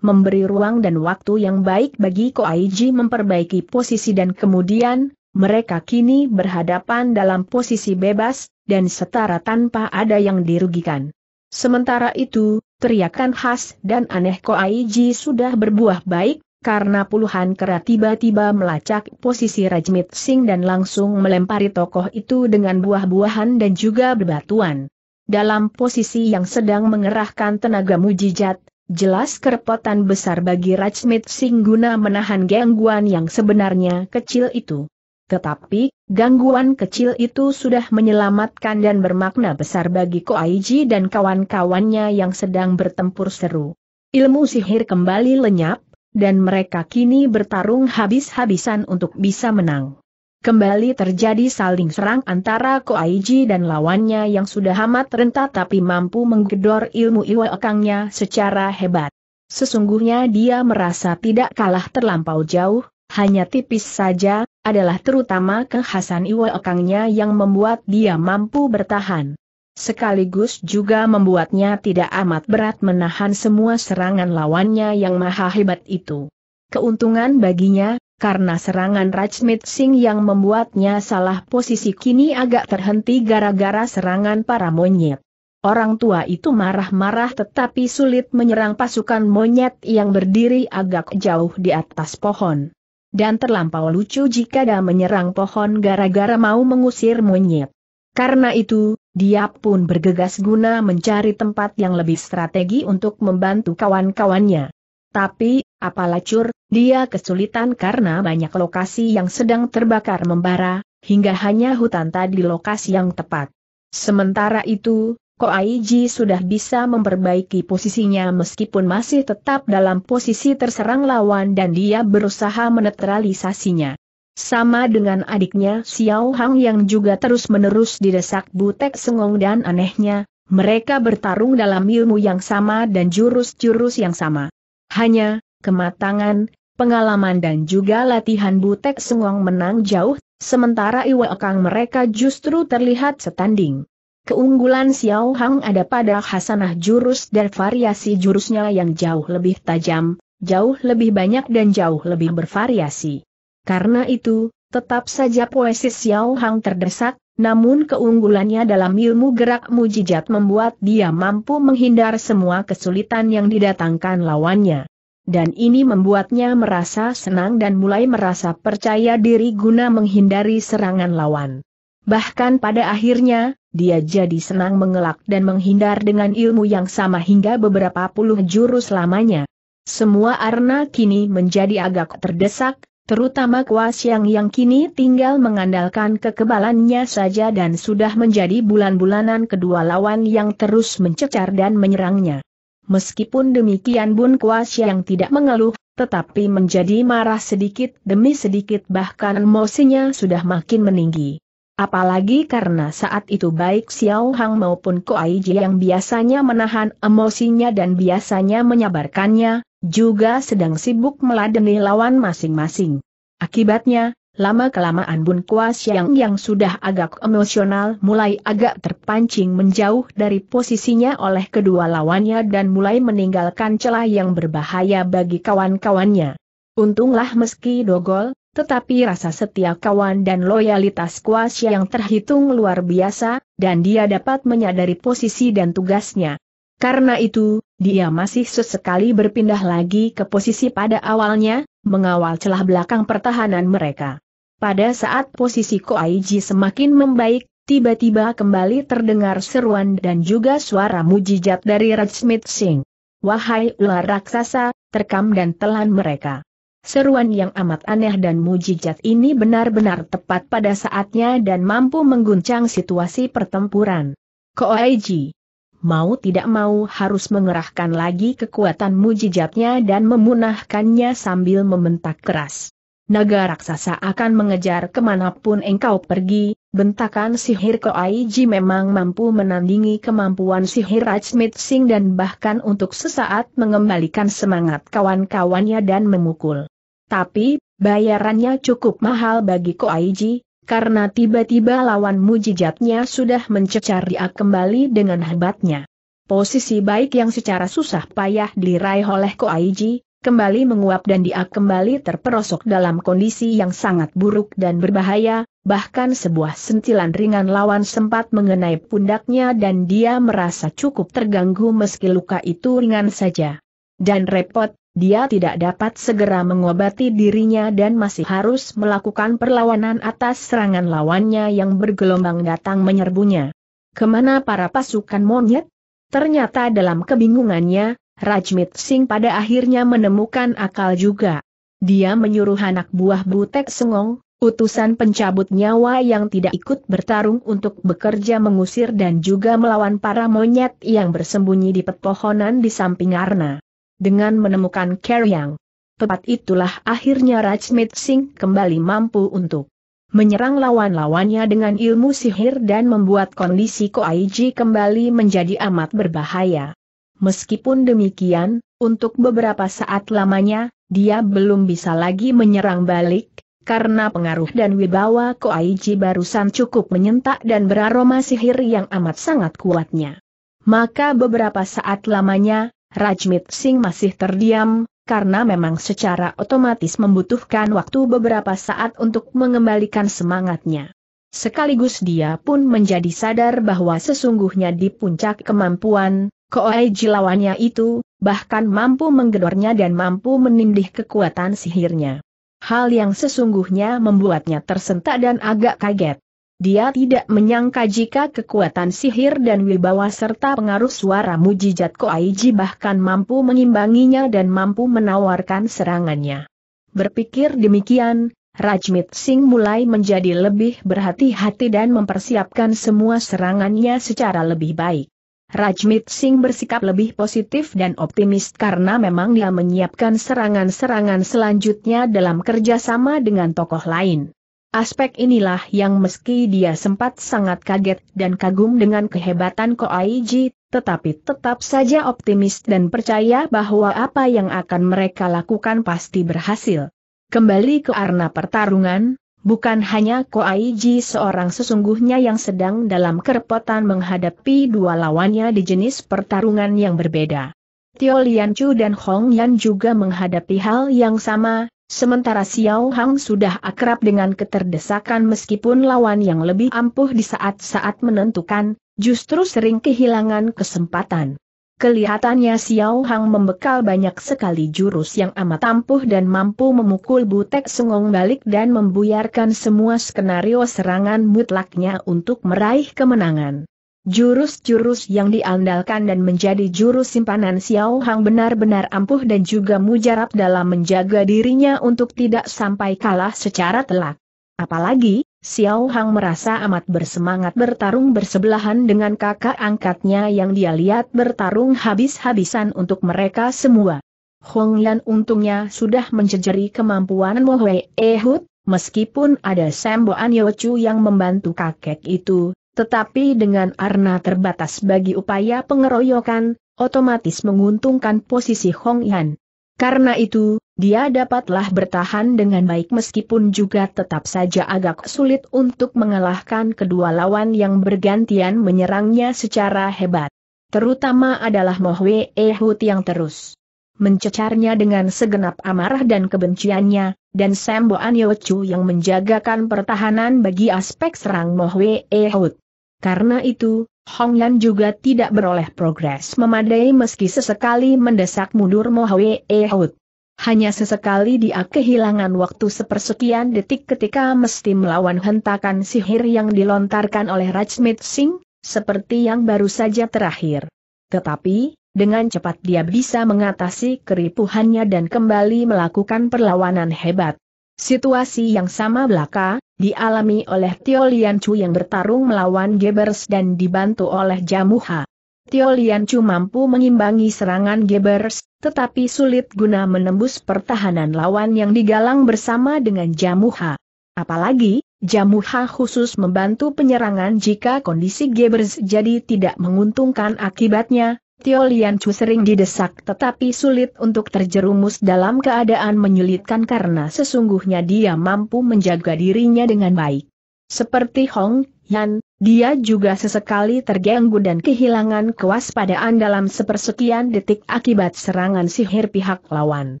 memberi ruang dan waktu yang baik bagi Ko Aiji memperbaiki posisi dan kemudian, mereka kini berhadapan dalam posisi bebas, dan setara tanpa ada yang dirugikan. Sementara itu, teriakan khas dan aneh Koaiji sudah berbuah baik, karena puluhan kera tiba-tiba melacak posisi Rajmit Singh dan langsung melempari tokoh itu dengan buah-buahan dan juga bebatuan. Dalam posisi yang sedang mengerahkan tenaga mujizat, Jelas kerepotan besar bagi Rajmit Singh guna menahan gangguan yang sebenarnya kecil itu. Tetapi, gangguan kecil itu sudah menyelamatkan dan bermakna besar bagi Ko Aiji dan kawan-kawannya yang sedang bertempur seru. Ilmu sihir kembali lenyap, dan mereka kini bertarung habis-habisan untuk bisa menang. Kembali terjadi saling serang antara Ko Aiji dan lawannya yang sudah amat rentah tapi mampu menggedor ilmu akangnya secara hebat. Sesungguhnya dia merasa tidak kalah terlampau jauh, hanya tipis saja, adalah terutama kekhasan Iwakangnya yang membuat dia mampu bertahan. Sekaligus juga membuatnya tidak amat berat menahan semua serangan lawannya yang maha hebat itu. Keuntungan baginya, karena serangan Rajmit Singh yang membuatnya salah posisi kini agak terhenti gara-gara serangan para monyet. Orang tua itu marah-marah tetapi sulit menyerang pasukan monyet yang berdiri agak jauh di atas pohon. Dan terlampau lucu jika dia menyerang pohon gara-gara mau mengusir monyet. Karena itu, dia pun bergegas guna mencari tempat yang lebih strategi untuk membantu kawan-kawannya. Tapi, apalah cur, dia kesulitan karena banyak lokasi yang sedang terbakar membara, hingga hanya hutan tadi lokasi yang tepat. Sementara itu, Ko Koaiji sudah bisa memperbaiki posisinya meskipun masih tetap dalam posisi terserang lawan dan dia berusaha menetralisasinya. Sama dengan adiknya Xiao Hang yang juga terus-menerus didesak Butek Sengong dan anehnya, mereka bertarung dalam ilmu yang sama dan jurus-jurus yang sama. Hanya, kematangan, pengalaman dan juga latihan Butek Sengong menang jauh, sementara Iwa Kang mereka justru terlihat setanding. Keunggulan Xiao Hang ada pada khasanah jurus dan variasi jurusnya yang jauh lebih tajam, jauh lebih banyak dan jauh lebih bervariasi. Karena itu, tetap saja poesi Xiao Hang terdesak, namun keunggulannya dalam ilmu gerak mujizat membuat dia mampu menghindar semua kesulitan yang didatangkan lawannya. Dan ini membuatnya merasa senang dan mulai merasa percaya diri guna menghindari serangan lawan. Bahkan pada akhirnya, dia jadi senang mengelak dan menghindar dengan ilmu yang sama hingga beberapa puluh jurus lamanya. Semua arna kini menjadi agak terdesak, terutama kuas yang kini tinggal mengandalkan kekebalannya saja dan sudah menjadi bulan-bulanan kedua lawan yang terus mencecar dan menyerangnya. Meskipun demikian Bun yang tidak mengeluh, tetapi menjadi marah sedikit demi sedikit bahkan emosinya sudah makin meninggi. Apalagi karena saat itu baik Xiao Hang maupun Ko Ji yang biasanya menahan emosinya dan biasanya menyabarkannya, juga sedang sibuk meladeni lawan masing-masing. Akibatnya, lama-kelamaan Bun Kua Xiang yang sudah agak emosional mulai agak terpancing menjauh dari posisinya oleh kedua lawannya dan mulai meninggalkan celah yang berbahaya bagi kawan-kawannya. Untunglah meski dogol, tetapi rasa setia kawan dan loyalitas Kuasya yang terhitung luar biasa, dan dia dapat menyadari posisi dan tugasnya. Karena itu, dia masih sesekali berpindah lagi ke posisi pada awalnya, mengawal celah belakang pertahanan mereka. Pada saat posisi Koaiji semakin membaik, tiba-tiba kembali terdengar seruan dan juga suara mujijat dari Rajmit Singh. Wahai ular raksasa, terkam dan telan mereka. Seruan yang amat aneh dan mujizat ini benar-benar tepat pada saatnya dan mampu mengguncang situasi pertempuran. Koaiji mau tidak mau harus mengerahkan lagi kekuatan mujizatnya dan memunahkannya sambil membentak keras. Naga raksasa akan mengejar kemanapun engkau pergi, Bentakan sihir Koaiji memang mampu menandingi kemampuan sihir Rajmit Singh dan bahkan untuk sesaat mengembalikan semangat kawan-kawannya dan memukul. Tapi, bayarannya cukup mahal bagi Koaiji, karena tiba-tiba lawan mujijatnya sudah mencecar dia kembali dengan hebatnya. Posisi baik yang secara susah payah diraih oleh Koaiji, kembali menguap dan dia kembali terperosok dalam kondisi yang sangat buruk dan berbahaya, bahkan sebuah sentilan ringan lawan sempat mengenai pundaknya dan dia merasa cukup terganggu meski luka itu ringan saja. Dan repot, dia tidak dapat segera mengobati dirinya dan masih harus melakukan perlawanan atas serangan lawannya yang bergelombang datang menyerbunya. Kemana para pasukan monyet? Ternyata dalam kebingungannya, Rajmit Singh pada akhirnya menemukan akal juga. Dia menyuruh anak buah Butek Sengong, utusan pencabut nyawa yang tidak ikut bertarung untuk bekerja mengusir dan juga melawan para monyet yang bersembunyi di pepohonan di samping Arna. Dengan menemukan Keryang, tepat itulah akhirnya Rajmit Singh kembali mampu untuk menyerang lawan-lawannya dengan ilmu sihir dan membuat kondisi Koaiji kembali menjadi amat berbahaya. Meskipun demikian, untuk beberapa saat lamanya, dia belum bisa lagi menyerang balik, karena pengaruh dan wibawa Koaiji barusan cukup menyentak dan beraroma sihir yang amat sangat kuatnya. Maka beberapa saat lamanya, Rajmit Singh masih terdiam, karena memang secara otomatis membutuhkan waktu beberapa saat untuk mengembalikan semangatnya. Sekaligus dia pun menjadi sadar bahwa sesungguhnya di puncak kemampuan, Koaiji lawannya itu, bahkan mampu menggedornya dan mampu menindih kekuatan sihirnya hal yang sesungguhnya membuatnya tersentak dan agak kaget. Dia tidak menyangka jika kekuatan sihir dan wibawa serta pengaruh suara mujizat Koaiji bahkan mampu mengimbanginya dan mampu menawarkan serangannya. Berpikir demikian, Rajmit Singh mulai menjadi lebih berhati-hati dan mempersiapkan semua serangannya secara lebih baik. Rajmit Singh bersikap lebih positif dan optimis karena memang dia menyiapkan serangan-serangan selanjutnya dalam kerjasama dengan tokoh lain. Aspek inilah yang meski dia sempat sangat kaget dan kagum dengan kehebatan Koaiji, tetapi tetap saja optimis dan percaya bahwa apa yang akan mereka lakukan pasti berhasil. Kembali ke arena pertarungan, Bukan hanya Koaiji seorang sesungguhnya yang sedang dalam kerepotan menghadapi dua lawannya di jenis pertarungan yang berbeda. Tio Chu dan Hong Yan juga menghadapi hal yang sama, sementara Xiao Hang sudah akrab dengan keterdesakan meskipun lawan yang lebih ampuh di saat-saat menentukan, justru sering kehilangan kesempatan. Kelihatannya Xiao Hang membekal banyak sekali jurus yang amat ampuh dan mampu memukul Butek Sungong balik dan membuyarkan semua skenario serangan mutlaknya untuk meraih kemenangan. Jurus-jurus yang diandalkan dan menjadi jurus simpanan Xiao Hang benar-benar ampuh dan juga mujarab dalam menjaga dirinya untuk tidak sampai kalah secara telak. Apalagi, Xiao Hang merasa amat bersemangat bertarung bersebelahan dengan kakak angkatnya yang dia lihat bertarung habis-habisan untuk mereka semua. Hong Yan untungnya sudah menjejeri kemampuan Mo E Hut, meskipun ada Semboan Chu yang membantu kakek itu, tetapi dengan arna terbatas bagi upaya pengeroyokan, otomatis menguntungkan posisi Hong Yan. Karena itu, dia dapatlah bertahan dengan baik meskipun juga tetap saja agak sulit untuk mengalahkan kedua lawan yang bergantian menyerangnya secara hebat. Terutama adalah Mohwe Ehud yang terus mencecarnya dengan segenap amarah dan kebenciannya, dan Sembo Anyocu yang menjagakan pertahanan bagi aspek serang Mohwe Ehud. Karena itu, Hong Yan juga tidak beroleh progres memadai meski sesekali mendesak mundur Mohwe Ehud. Hanya sesekali dia kehilangan waktu sepersekian detik ketika mesti melawan hentakan sihir yang dilontarkan oleh Rajmit Singh, seperti yang baru saja terakhir. Tetapi, dengan cepat dia bisa mengatasi keripuhannya dan kembali melakukan perlawanan hebat. Situasi yang sama belaka, dialami oleh Tio Lian Chu yang bertarung melawan Gebers dan dibantu oleh Jamuha. Tio Liancu mampu mengimbangi serangan Gebers, tetapi sulit guna menembus pertahanan lawan yang digalang bersama dengan Jamuha. Apalagi, Jamuha khusus membantu penyerangan jika kondisi Gebers jadi tidak menguntungkan akibatnya, Tio Liancu sering didesak tetapi sulit untuk terjerumus dalam keadaan menyulitkan karena sesungguhnya dia mampu menjaga dirinya dengan baik. Seperti Hong Yan, dia juga sesekali terganggu dan kehilangan kewaspadaan dalam sepersekian detik akibat serangan sihir pihak lawan.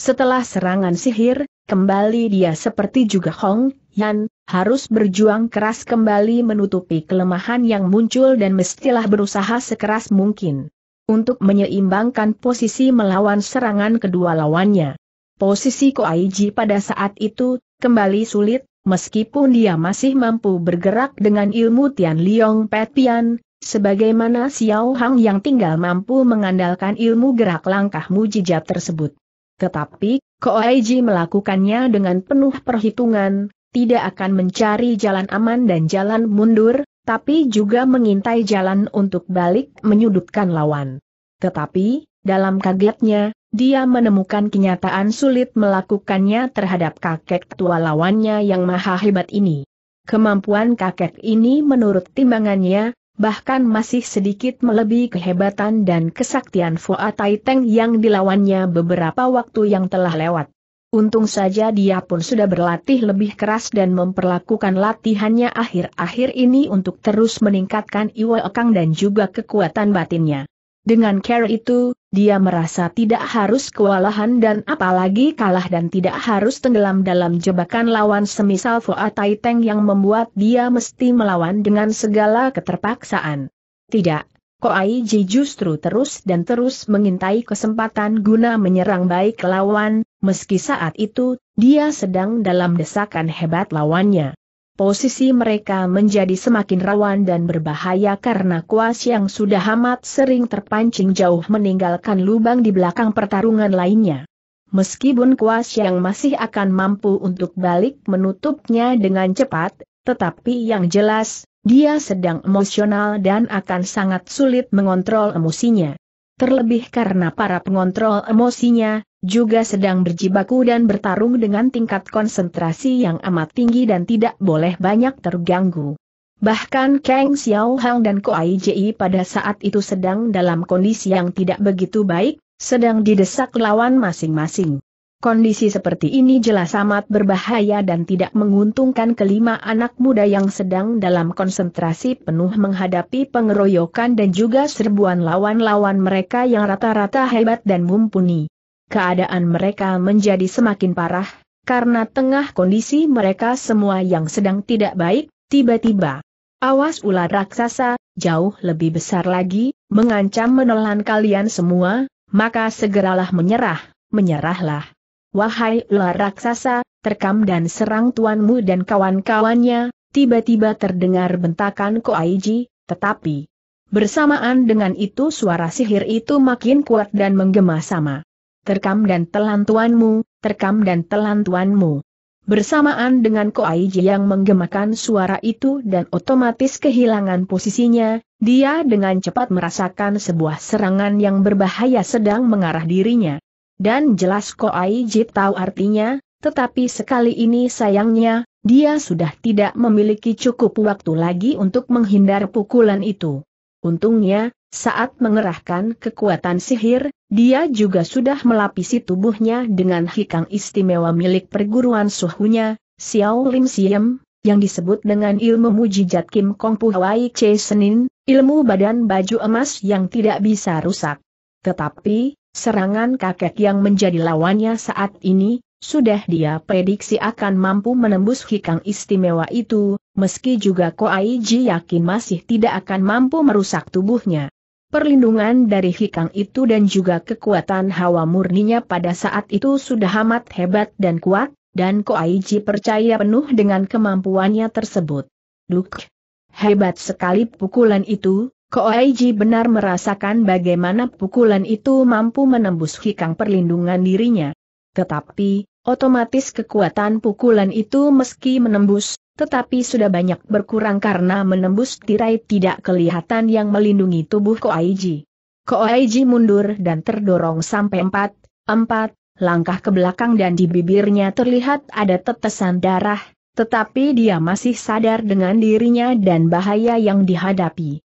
Setelah serangan sihir, kembali dia seperti juga Hong Yan, harus berjuang keras kembali menutupi kelemahan yang muncul dan mestilah berusaha sekeras mungkin untuk menyeimbangkan posisi melawan serangan kedua lawannya. Posisi Koaiji pada saat itu, kembali sulit, Meskipun dia masih mampu bergerak dengan ilmu Tian Liong Petian, sebagaimana Xiao Hang yang tinggal mampu mengandalkan ilmu gerak langkah mujijat tersebut. Tetapi, Koaiji melakukannya dengan penuh perhitungan, tidak akan mencari jalan aman dan jalan mundur, tapi juga mengintai jalan untuk balik menyudutkan lawan. Tetapi, dalam kagetnya, dia menemukan kenyataan sulit melakukannya terhadap kakek tua lawannya yang maha hebat ini. Kemampuan kakek ini menurut timbangannya, bahkan masih sedikit melebihi kehebatan dan kesaktian Foa Taiteng yang dilawannya beberapa waktu yang telah lewat. Untung saja dia pun sudah berlatih lebih keras dan memperlakukan latihannya akhir-akhir ini untuk terus meningkatkan Iwa Ekang dan juga kekuatan batinnya. Dengan care itu, dia merasa tidak harus kewalahan dan apalagi kalah dan tidak harus tenggelam dalam jebakan lawan semisal Foa Tai Teng yang membuat dia mesti melawan dengan segala keterpaksaan. Tidak, Ai Ji justru terus dan terus mengintai kesempatan guna menyerang baik lawan, meski saat itu, dia sedang dalam desakan hebat lawannya posisi mereka menjadi semakin rawan dan berbahaya karena kuas yang sudah amat sering terpancing jauh meninggalkan lubang di belakang pertarungan lainnya. Meskipun kuas yang masih akan mampu untuk balik menutupnya dengan cepat, tetapi yang jelas, dia sedang emosional dan akan sangat sulit mengontrol emosinya. Terlebih karena para pengontrol emosinya, juga sedang berjibaku dan bertarung dengan tingkat konsentrasi yang amat tinggi dan tidak boleh banyak terganggu. Bahkan Kang Xiao Hang dan Ko Ai Ji pada saat itu sedang dalam kondisi yang tidak begitu baik, sedang didesak lawan masing-masing. Kondisi seperti ini jelas amat berbahaya dan tidak menguntungkan kelima anak muda yang sedang dalam konsentrasi penuh menghadapi pengeroyokan dan juga serbuan lawan-lawan mereka yang rata-rata hebat dan mumpuni. Keadaan mereka menjadi semakin parah, karena tengah kondisi mereka semua yang sedang tidak baik, tiba-tiba. Awas ular raksasa, jauh lebih besar lagi, mengancam menelan kalian semua, maka segeralah menyerah, menyerahlah. Wahai ular raksasa, terkam dan serang tuanmu dan kawan-kawannya, tiba-tiba terdengar bentakan Koaiji, tetapi bersamaan dengan itu suara sihir itu makin kuat dan menggema sama. Terkam dan telan tuanmu, terkam dan telan tuanmu. Bersamaan dengan Koaiji yang menggemakan suara itu dan otomatis kehilangan posisinya, dia dengan cepat merasakan sebuah serangan yang berbahaya sedang mengarah dirinya dan jelas Koai Jit tahu artinya, tetapi sekali ini sayangnya, dia sudah tidak memiliki cukup waktu lagi untuk menghindar pukulan itu. Untungnya, saat mengerahkan kekuatan sihir, dia juga sudah melapisi tubuhnya dengan hikang istimewa milik perguruan suhunya, Xiao Lim Siem, yang disebut dengan ilmu mujijat Kim Kong Pu Hawaii Che Senin, ilmu badan baju emas yang tidak bisa rusak. Tetapi, Serangan kakek yang menjadi lawannya saat ini, sudah dia prediksi akan mampu menembus hikang istimewa itu, meski juga Ko Koaiji yakin masih tidak akan mampu merusak tubuhnya. Perlindungan dari hikang itu dan juga kekuatan hawa murninya pada saat itu sudah amat hebat dan kuat, dan Ko Koaiji percaya penuh dengan kemampuannya tersebut. Duk! Hebat sekali pukulan itu, Koaiji benar merasakan bagaimana pukulan itu mampu menembus hikang perlindungan dirinya. Tetapi, otomatis kekuatan pukulan itu meski menembus, tetapi sudah banyak berkurang karena menembus tirai tidak kelihatan yang melindungi tubuh Koaiji. Koaiji mundur dan terdorong sampai empat, empat, langkah ke belakang dan di bibirnya terlihat ada tetesan darah, tetapi dia masih sadar dengan dirinya dan bahaya yang dihadapi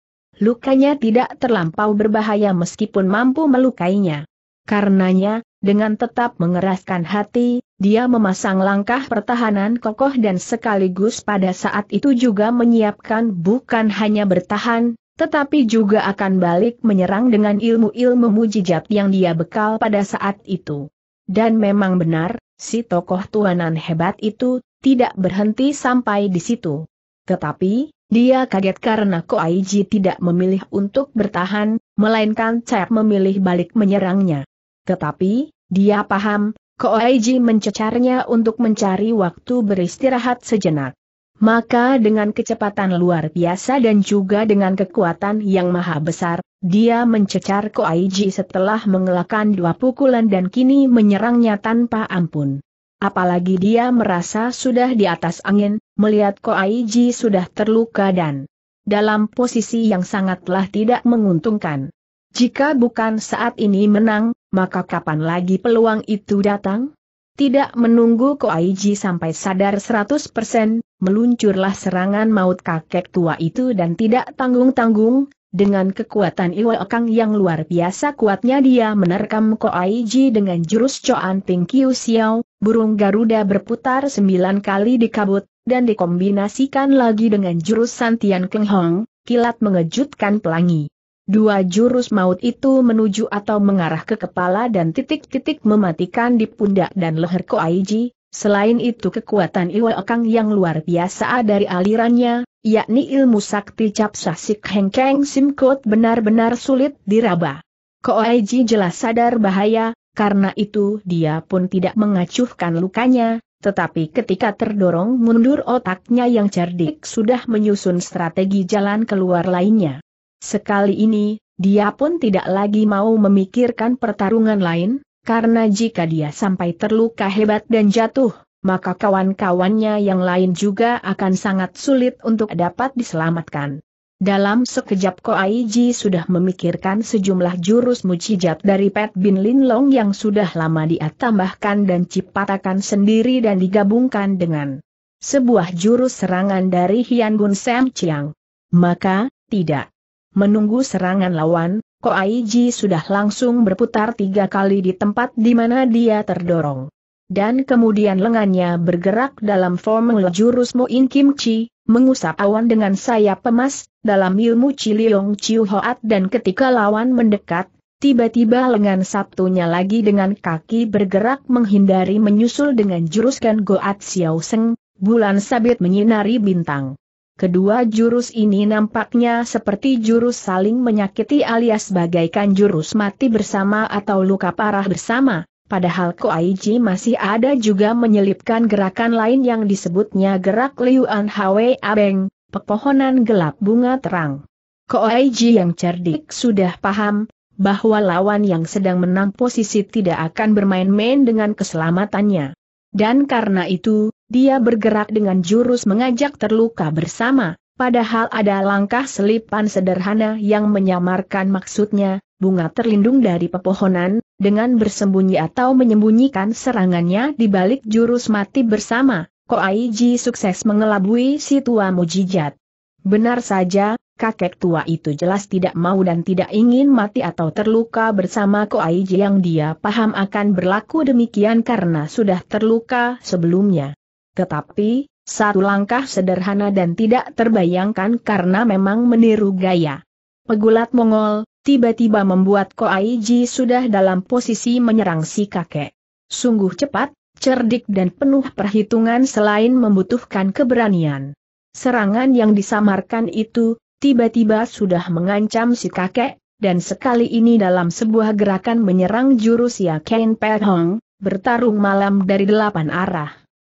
lukanya tidak terlampau berbahaya meskipun mampu melukainya. Karenanya, dengan tetap mengeraskan hati, dia memasang langkah pertahanan kokoh dan sekaligus pada saat itu juga menyiapkan bukan hanya bertahan, tetapi juga akan balik menyerang dengan ilmu-ilmu mujizat yang dia bekal pada saat itu. Dan memang benar, si tokoh tuanan hebat itu tidak berhenti sampai di situ. Tetapi, dia kaget karena Ko Koaiji tidak memilih untuk bertahan, melainkan Cep memilih balik menyerangnya. Tetapi, dia paham, Ko Koaiji mencecarnya untuk mencari waktu beristirahat sejenak. Maka dengan kecepatan luar biasa dan juga dengan kekuatan yang maha besar, dia mencecar Ko Koaiji setelah mengelakkan dua pukulan dan kini menyerangnya tanpa ampun apalagi dia merasa sudah di atas angin, melihat Ko Koaiji sudah terluka dan dalam posisi yang sangatlah tidak menguntungkan. Jika bukan saat ini menang, maka kapan lagi peluang itu datang? Tidak menunggu Ko Koaiji sampai sadar 100%, meluncurlah serangan maut kakek tua itu dan tidak tanggung-tanggung, dengan kekuatan Iwa Kang yang luar biasa kuatnya dia menerkam Ko Koaiji dengan jurus Choan Ping Kiu Xiao, burung Garuda berputar sembilan kali di kabut, dan dikombinasikan lagi dengan jurus Santian Keng Hong, kilat mengejutkan pelangi. Dua jurus maut itu menuju atau mengarah ke kepala dan titik-titik mematikan di pundak dan leher Ko Aiji, Selain itu kekuatan Iwa Okang yang luar biasa dari alirannya, yakni ilmu sakti cap sasik hengkeng simkot benar-benar sulit diraba. Ko Aiji jelas sadar bahaya, karena itu dia pun tidak mengacuhkan lukanya, tetapi ketika terdorong mundur otaknya yang cerdik sudah menyusun strategi jalan keluar lainnya. Sekali ini, dia pun tidak lagi mau memikirkan pertarungan lain, karena jika dia sampai terluka hebat dan jatuh, maka kawan-kawannya yang lain juga akan sangat sulit untuk dapat diselamatkan. Dalam sekejap Ko Koaiji sudah memikirkan sejumlah jurus mujizat dari Pat Bin Lin Long yang sudah lama dia tambahkan dan ciptakan sendiri dan digabungkan dengan sebuah jurus serangan dari Hian Gun Sam Chiang. Maka, tidak menunggu serangan lawan, Ko Koaiji sudah langsung berputar tiga kali di tempat di mana dia terdorong dan kemudian lengannya bergerak dalam formula jurus Muin Kim Chi, mengusap awan dengan sayap emas dalam ilmu Ciliong Chiu Hoat dan ketika lawan mendekat, tiba-tiba lengan Sabtunya lagi dengan kaki bergerak menghindari menyusul dengan jurus Ken Goat Xiao Seng, bulan sabit menyinari bintang. Kedua jurus ini nampaknya seperti jurus saling menyakiti alias bagaikan jurus mati bersama atau luka parah bersama. Padahal Koaiji masih ada juga menyelipkan gerakan lain yang disebutnya gerak Liuan Hwe Abeng, pepohonan gelap bunga terang. Koaiji yang cerdik sudah paham, bahwa lawan yang sedang menang posisi tidak akan bermain-main dengan keselamatannya. Dan karena itu, dia bergerak dengan jurus mengajak terluka bersama, padahal ada langkah selipan sederhana yang menyamarkan maksudnya, bunga terlindung dari pepohonan, dengan bersembunyi atau menyembunyikan serangannya di balik jurus mati bersama, Ko Koaiji sukses mengelabui si tua mujijat. Benar saja, kakek tua itu jelas tidak mau dan tidak ingin mati atau terluka bersama Ko Koaiji yang dia paham akan berlaku demikian karena sudah terluka sebelumnya. Tetapi, satu langkah sederhana dan tidak terbayangkan karena memang meniru gaya. Pegulat Mongol, tiba-tiba membuat Koaiji sudah dalam posisi menyerang si kakek. Sungguh cepat, cerdik dan penuh perhitungan selain membutuhkan keberanian. Serangan yang disamarkan itu, tiba-tiba sudah mengancam si kakek, dan sekali ini dalam sebuah gerakan menyerang jurus ya Ken Hong bertarung malam dari delapan arah.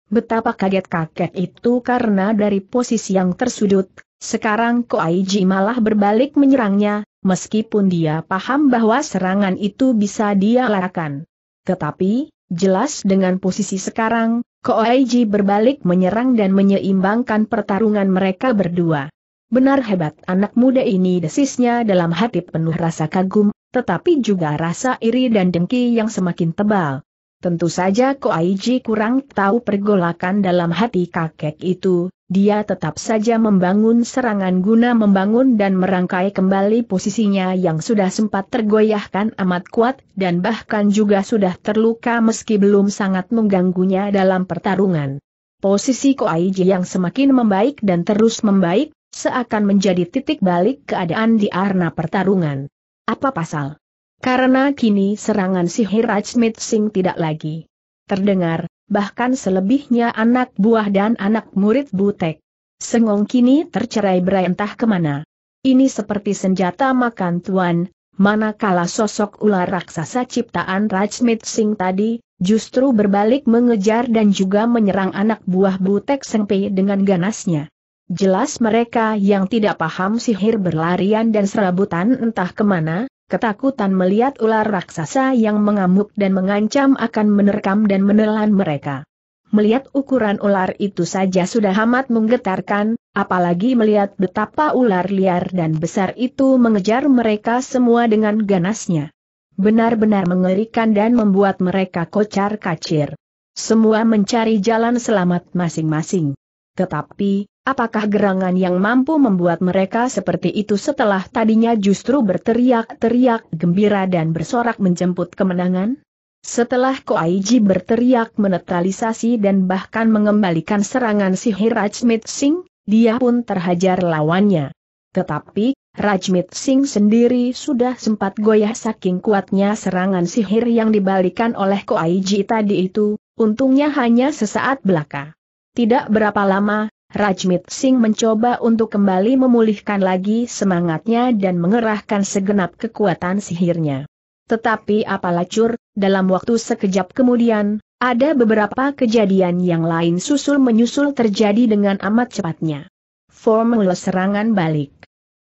Betapa kaget kakek itu karena dari posisi yang tersudut, sekarang Ko Koaiji malah berbalik menyerangnya, meskipun dia paham bahwa serangan itu bisa dia larakan, Tetapi, jelas dengan posisi sekarang, Koaiji berbalik menyerang dan menyeimbangkan pertarungan mereka berdua. Benar hebat anak muda ini desisnya dalam hati penuh rasa kagum, tetapi juga rasa iri dan dengki yang semakin tebal. Tentu saja Ko Koaiji kurang tahu pergolakan dalam hati kakek itu, dia tetap saja membangun serangan guna membangun dan merangkai kembali posisinya yang sudah sempat tergoyahkan amat kuat dan bahkan juga sudah terluka meski belum sangat mengganggunya dalam pertarungan. Posisi Ko Koaiji yang semakin membaik dan terus membaik, seakan menjadi titik balik keadaan di arena pertarungan. Apa pasal? Karena kini serangan sihir Rajmit Singh tidak lagi terdengar, bahkan selebihnya anak buah dan anak murid Butek. Sengong kini tercerai berai entah kemana. Ini seperti senjata makan tuan, manakala sosok ular raksasa ciptaan Rajmit Singh tadi, justru berbalik mengejar dan juga menyerang anak buah Butek Sengpe dengan ganasnya. Jelas mereka yang tidak paham sihir berlarian dan serabutan entah kemana, ketakutan melihat ular raksasa yang mengamuk dan mengancam akan menerkam dan menelan mereka. Melihat ukuran ular itu saja sudah amat menggetarkan, apalagi melihat betapa ular liar dan besar itu mengejar mereka semua dengan ganasnya. Benar-benar mengerikan dan membuat mereka kocar kacir. Semua mencari jalan selamat masing-masing. Tetapi, Apakah gerangan yang mampu membuat mereka seperti itu setelah tadinya justru berteriak-teriak gembira dan bersorak menjemput kemenangan? Setelah Koaiji berteriak menetralisasi dan bahkan mengembalikan serangan sihir Rajmit Singh, dia pun terhajar lawannya. Tetapi, Rajmit Singh sendiri sudah sempat goyah saking kuatnya serangan sihir yang dibalikan oleh Koaiji tadi itu, untungnya hanya sesaat belaka. Tidak berapa lama, Rajmit Singh mencoba untuk kembali memulihkan lagi semangatnya dan mengerahkan segenap kekuatan sihirnya. Tetapi apalah cur, dalam waktu sekejap kemudian, ada beberapa kejadian yang lain susul-menyusul terjadi dengan amat cepatnya. Formula serangan balik.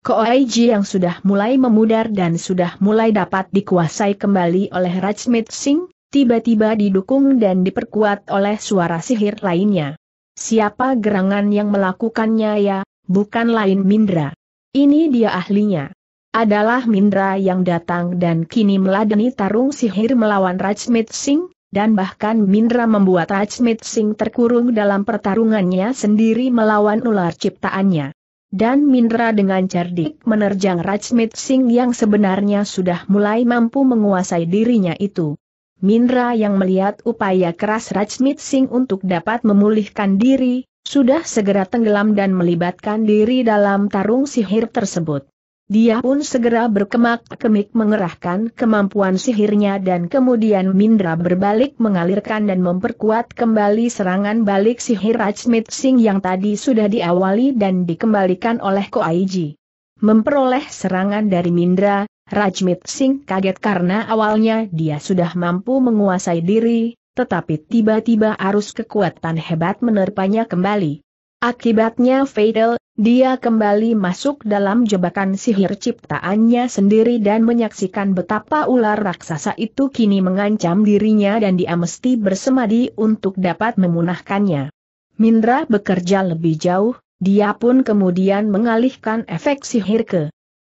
Koaiji yang sudah mulai memudar dan sudah mulai dapat dikuasai kembali oleh Rajmit Singh, tiba-tiba didukung dan diperkuat oleh suara sihir lainnya. Siapa gerangan yang melakukannya ya, bukan lain Mindra. Ini dia ahlinya. Adalah Mindra yang datang dan kini meladeni tarung sihir melawan Rajmit Singh, dan bahkan Mindra membuat Rajmit Singh terkurung dalam pertarungannya sendiri melawan ular ciptaannya. Dan Mindra dengan cerdik menerjang Rajmit Singh yang sebenarnya sudah mulai mampu menguasai dirinya itu. Minra yang melihat upaya keras Rajmit Singh untuk dapat memulihkan diri, sudah segera tenggelam dan melibatkan diri dalam tarung sihir tersebut. Dia pun segera berkemak-kemik mengerahkan kemampuan sihirnya dan kemudian Mindra berbalik mengalirkan dan memperkuat kembali serangan balik sihir Rajmit Singh yang tadi sudah diawali dan dikembalikan oleh Koaiji. Memperoleh serangan dari Mindra, Rajmit Singh kaget karena awalnya dia sudah mampu menguasai diri, tetapi tiba-tiba arus kekuatan hebat menerpanya kembali. Akibatnya fatal, dia kembali masuk dalam jebakan sihir ciptaannya sendiri dan menyaksikan betapa ular raksasa itu kini mengancam dirinya dan dia mesti bersemadi untuk dapat memunahkannya. Mindra bekerja lebih jauh, dia pun kemudian mengalihkan efek sihir ke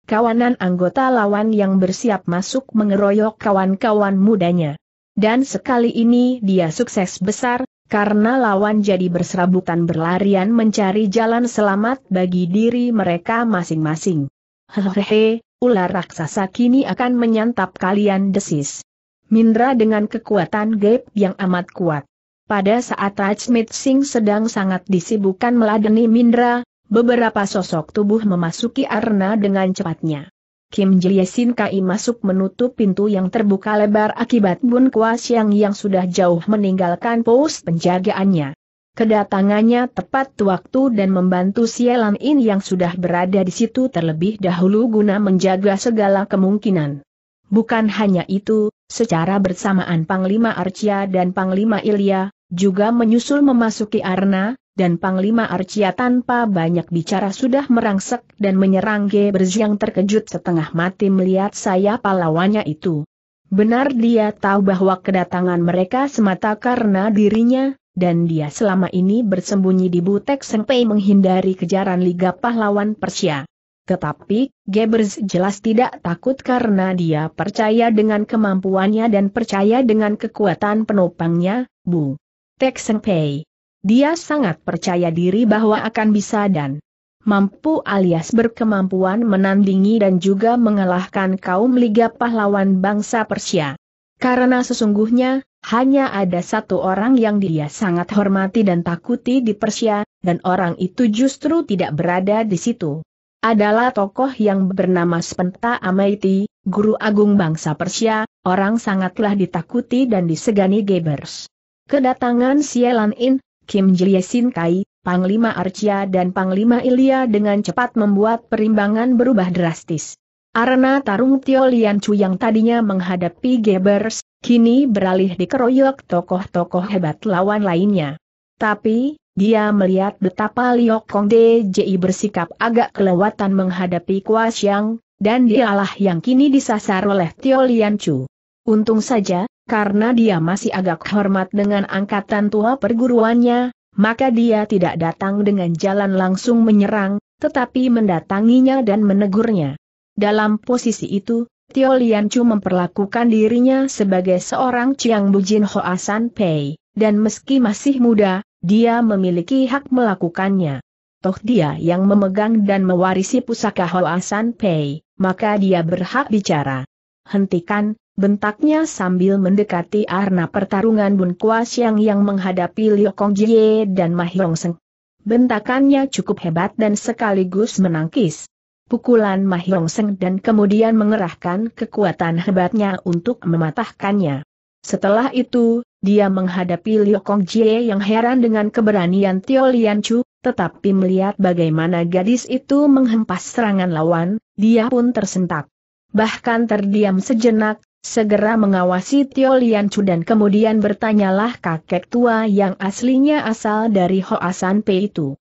kawanan anggota lawan yang bersiap masuk mengeroyok kawan-kawan mudanya. Dan sekali ini dia sukses besar, karena lawan jadi berserabutan berlarian mencari jalan selamat bagi diri mereka masing-masing. Hehehe, ular raksasa kini akan menyantap kalian desis. Mindra dengan kekuatan gap yang amat kuat. Pada saat Rajmit Singh sedang sangat disibukkan meladeni Mindra, Beberapa sosok tubuh memasuki arena dengan cepatnya. Kim Jiesin Kai masuk menutup pintu yang terbuka lebar akibat Bun Kwa yang sudah jauh meninggalkan pos penjagaannya. Kedatangannya tepat waktu dan membantu Sielan In yang sudah berada di situ terlebih dahulu guna menjaga segala kemungkinan. Bukan hanya itu, secara bersamaan Panglima Arcia dan Panglima Ilya, juga menyusul memasuki arena, dan Panglima Arcia tanpa banyak bicara sudah merangsek dan menyerang Ge yang terkejut setengah mati melihat saya pahlawannya itu. Benar dia tahu bahwa kedatangan mereka semata karena dirinya, dan dia selama ini bersembunyi di Butek Sengpei menghindari kejaran Liga Pahlawan Persia. Tetapi, Gebers jelas tidak takut karena dia percaya dengan kemampuannya dan percaya dengan kekuatan penopangnya, Bu. Tek Sengpei. Dia sangat percaya diri bahwa akan bisa dan mampu alias berkemampuan menandingi dan juga mengalahkan kaum Liga Pahlawan Bangsa Persia. Karena sesungguhnya, hanya ada satu orang yang dia sangat hormati dan takuti di Persia, dan orang itu justru tidak berada di situ. Adalah tokoh yang bernama Spenta Amaiti, guru agung bangsa Persia, orang sangatlah ditakuti dan disegani Gebers. Kedatangan Sielan In, Kim Jie Sin Kai, Panglima Arcia dan Panglima Ilya dengan cepat membuat perimbangan berubah drastis. Arena tarung Tio Lian Chu yang tadinya menghadapi Gebers, kini beralih dikeroyok tokoh-tokoh hebat lawan lainnya. Tapi, dia melihat betapa Liok Kong DJI bersikap agak kelewatan menghadapi Kua Xiang, dan dialah yang kini disasar oleh Tio Lian Chu. Untung saja, karena dia masih agak hormat dengan angkatan tua perguruannya, maka dia tidak datang dengan jalan langsung menyerang, tetapi mendatanginya dan menegurnya. Dalam posisi itu, Tio Chu memperlakukan dirinya sebagai seorang Chiang Bujin Hoasan Pei, dan meski masih muda, dia memiliki hak melakukannya. Toh dia yang memegang dan mewarisi pusaka Hoasan Pei, maka dia berhak bicara. Hentikan, Bentaknya sambil mendekati arna pertarungan Bun Kua Siang yang menghadapi Liu Kong Jie dan Ma Hyong Seng. Bentakannya cukup hebat dan sekaligus menangkis. Pukulan Ma Hyong Seng dan kemudian mengerahkan kekuatan hebatnya untuk mematahkannya. Setelah itu, dia menghadapi Liu Kong Jie yang heran dengan keberanian Tio Lian Chu, tetapi melihat bagaimana gadis itu menghempas serangan lawan, dia pun tersentak. Bahkan terdiam sejenak, Segera mengawasi Tio Chu dan kemudian bertanyalah kakek tua yang aslinya asal dari Hoasan Pei itu.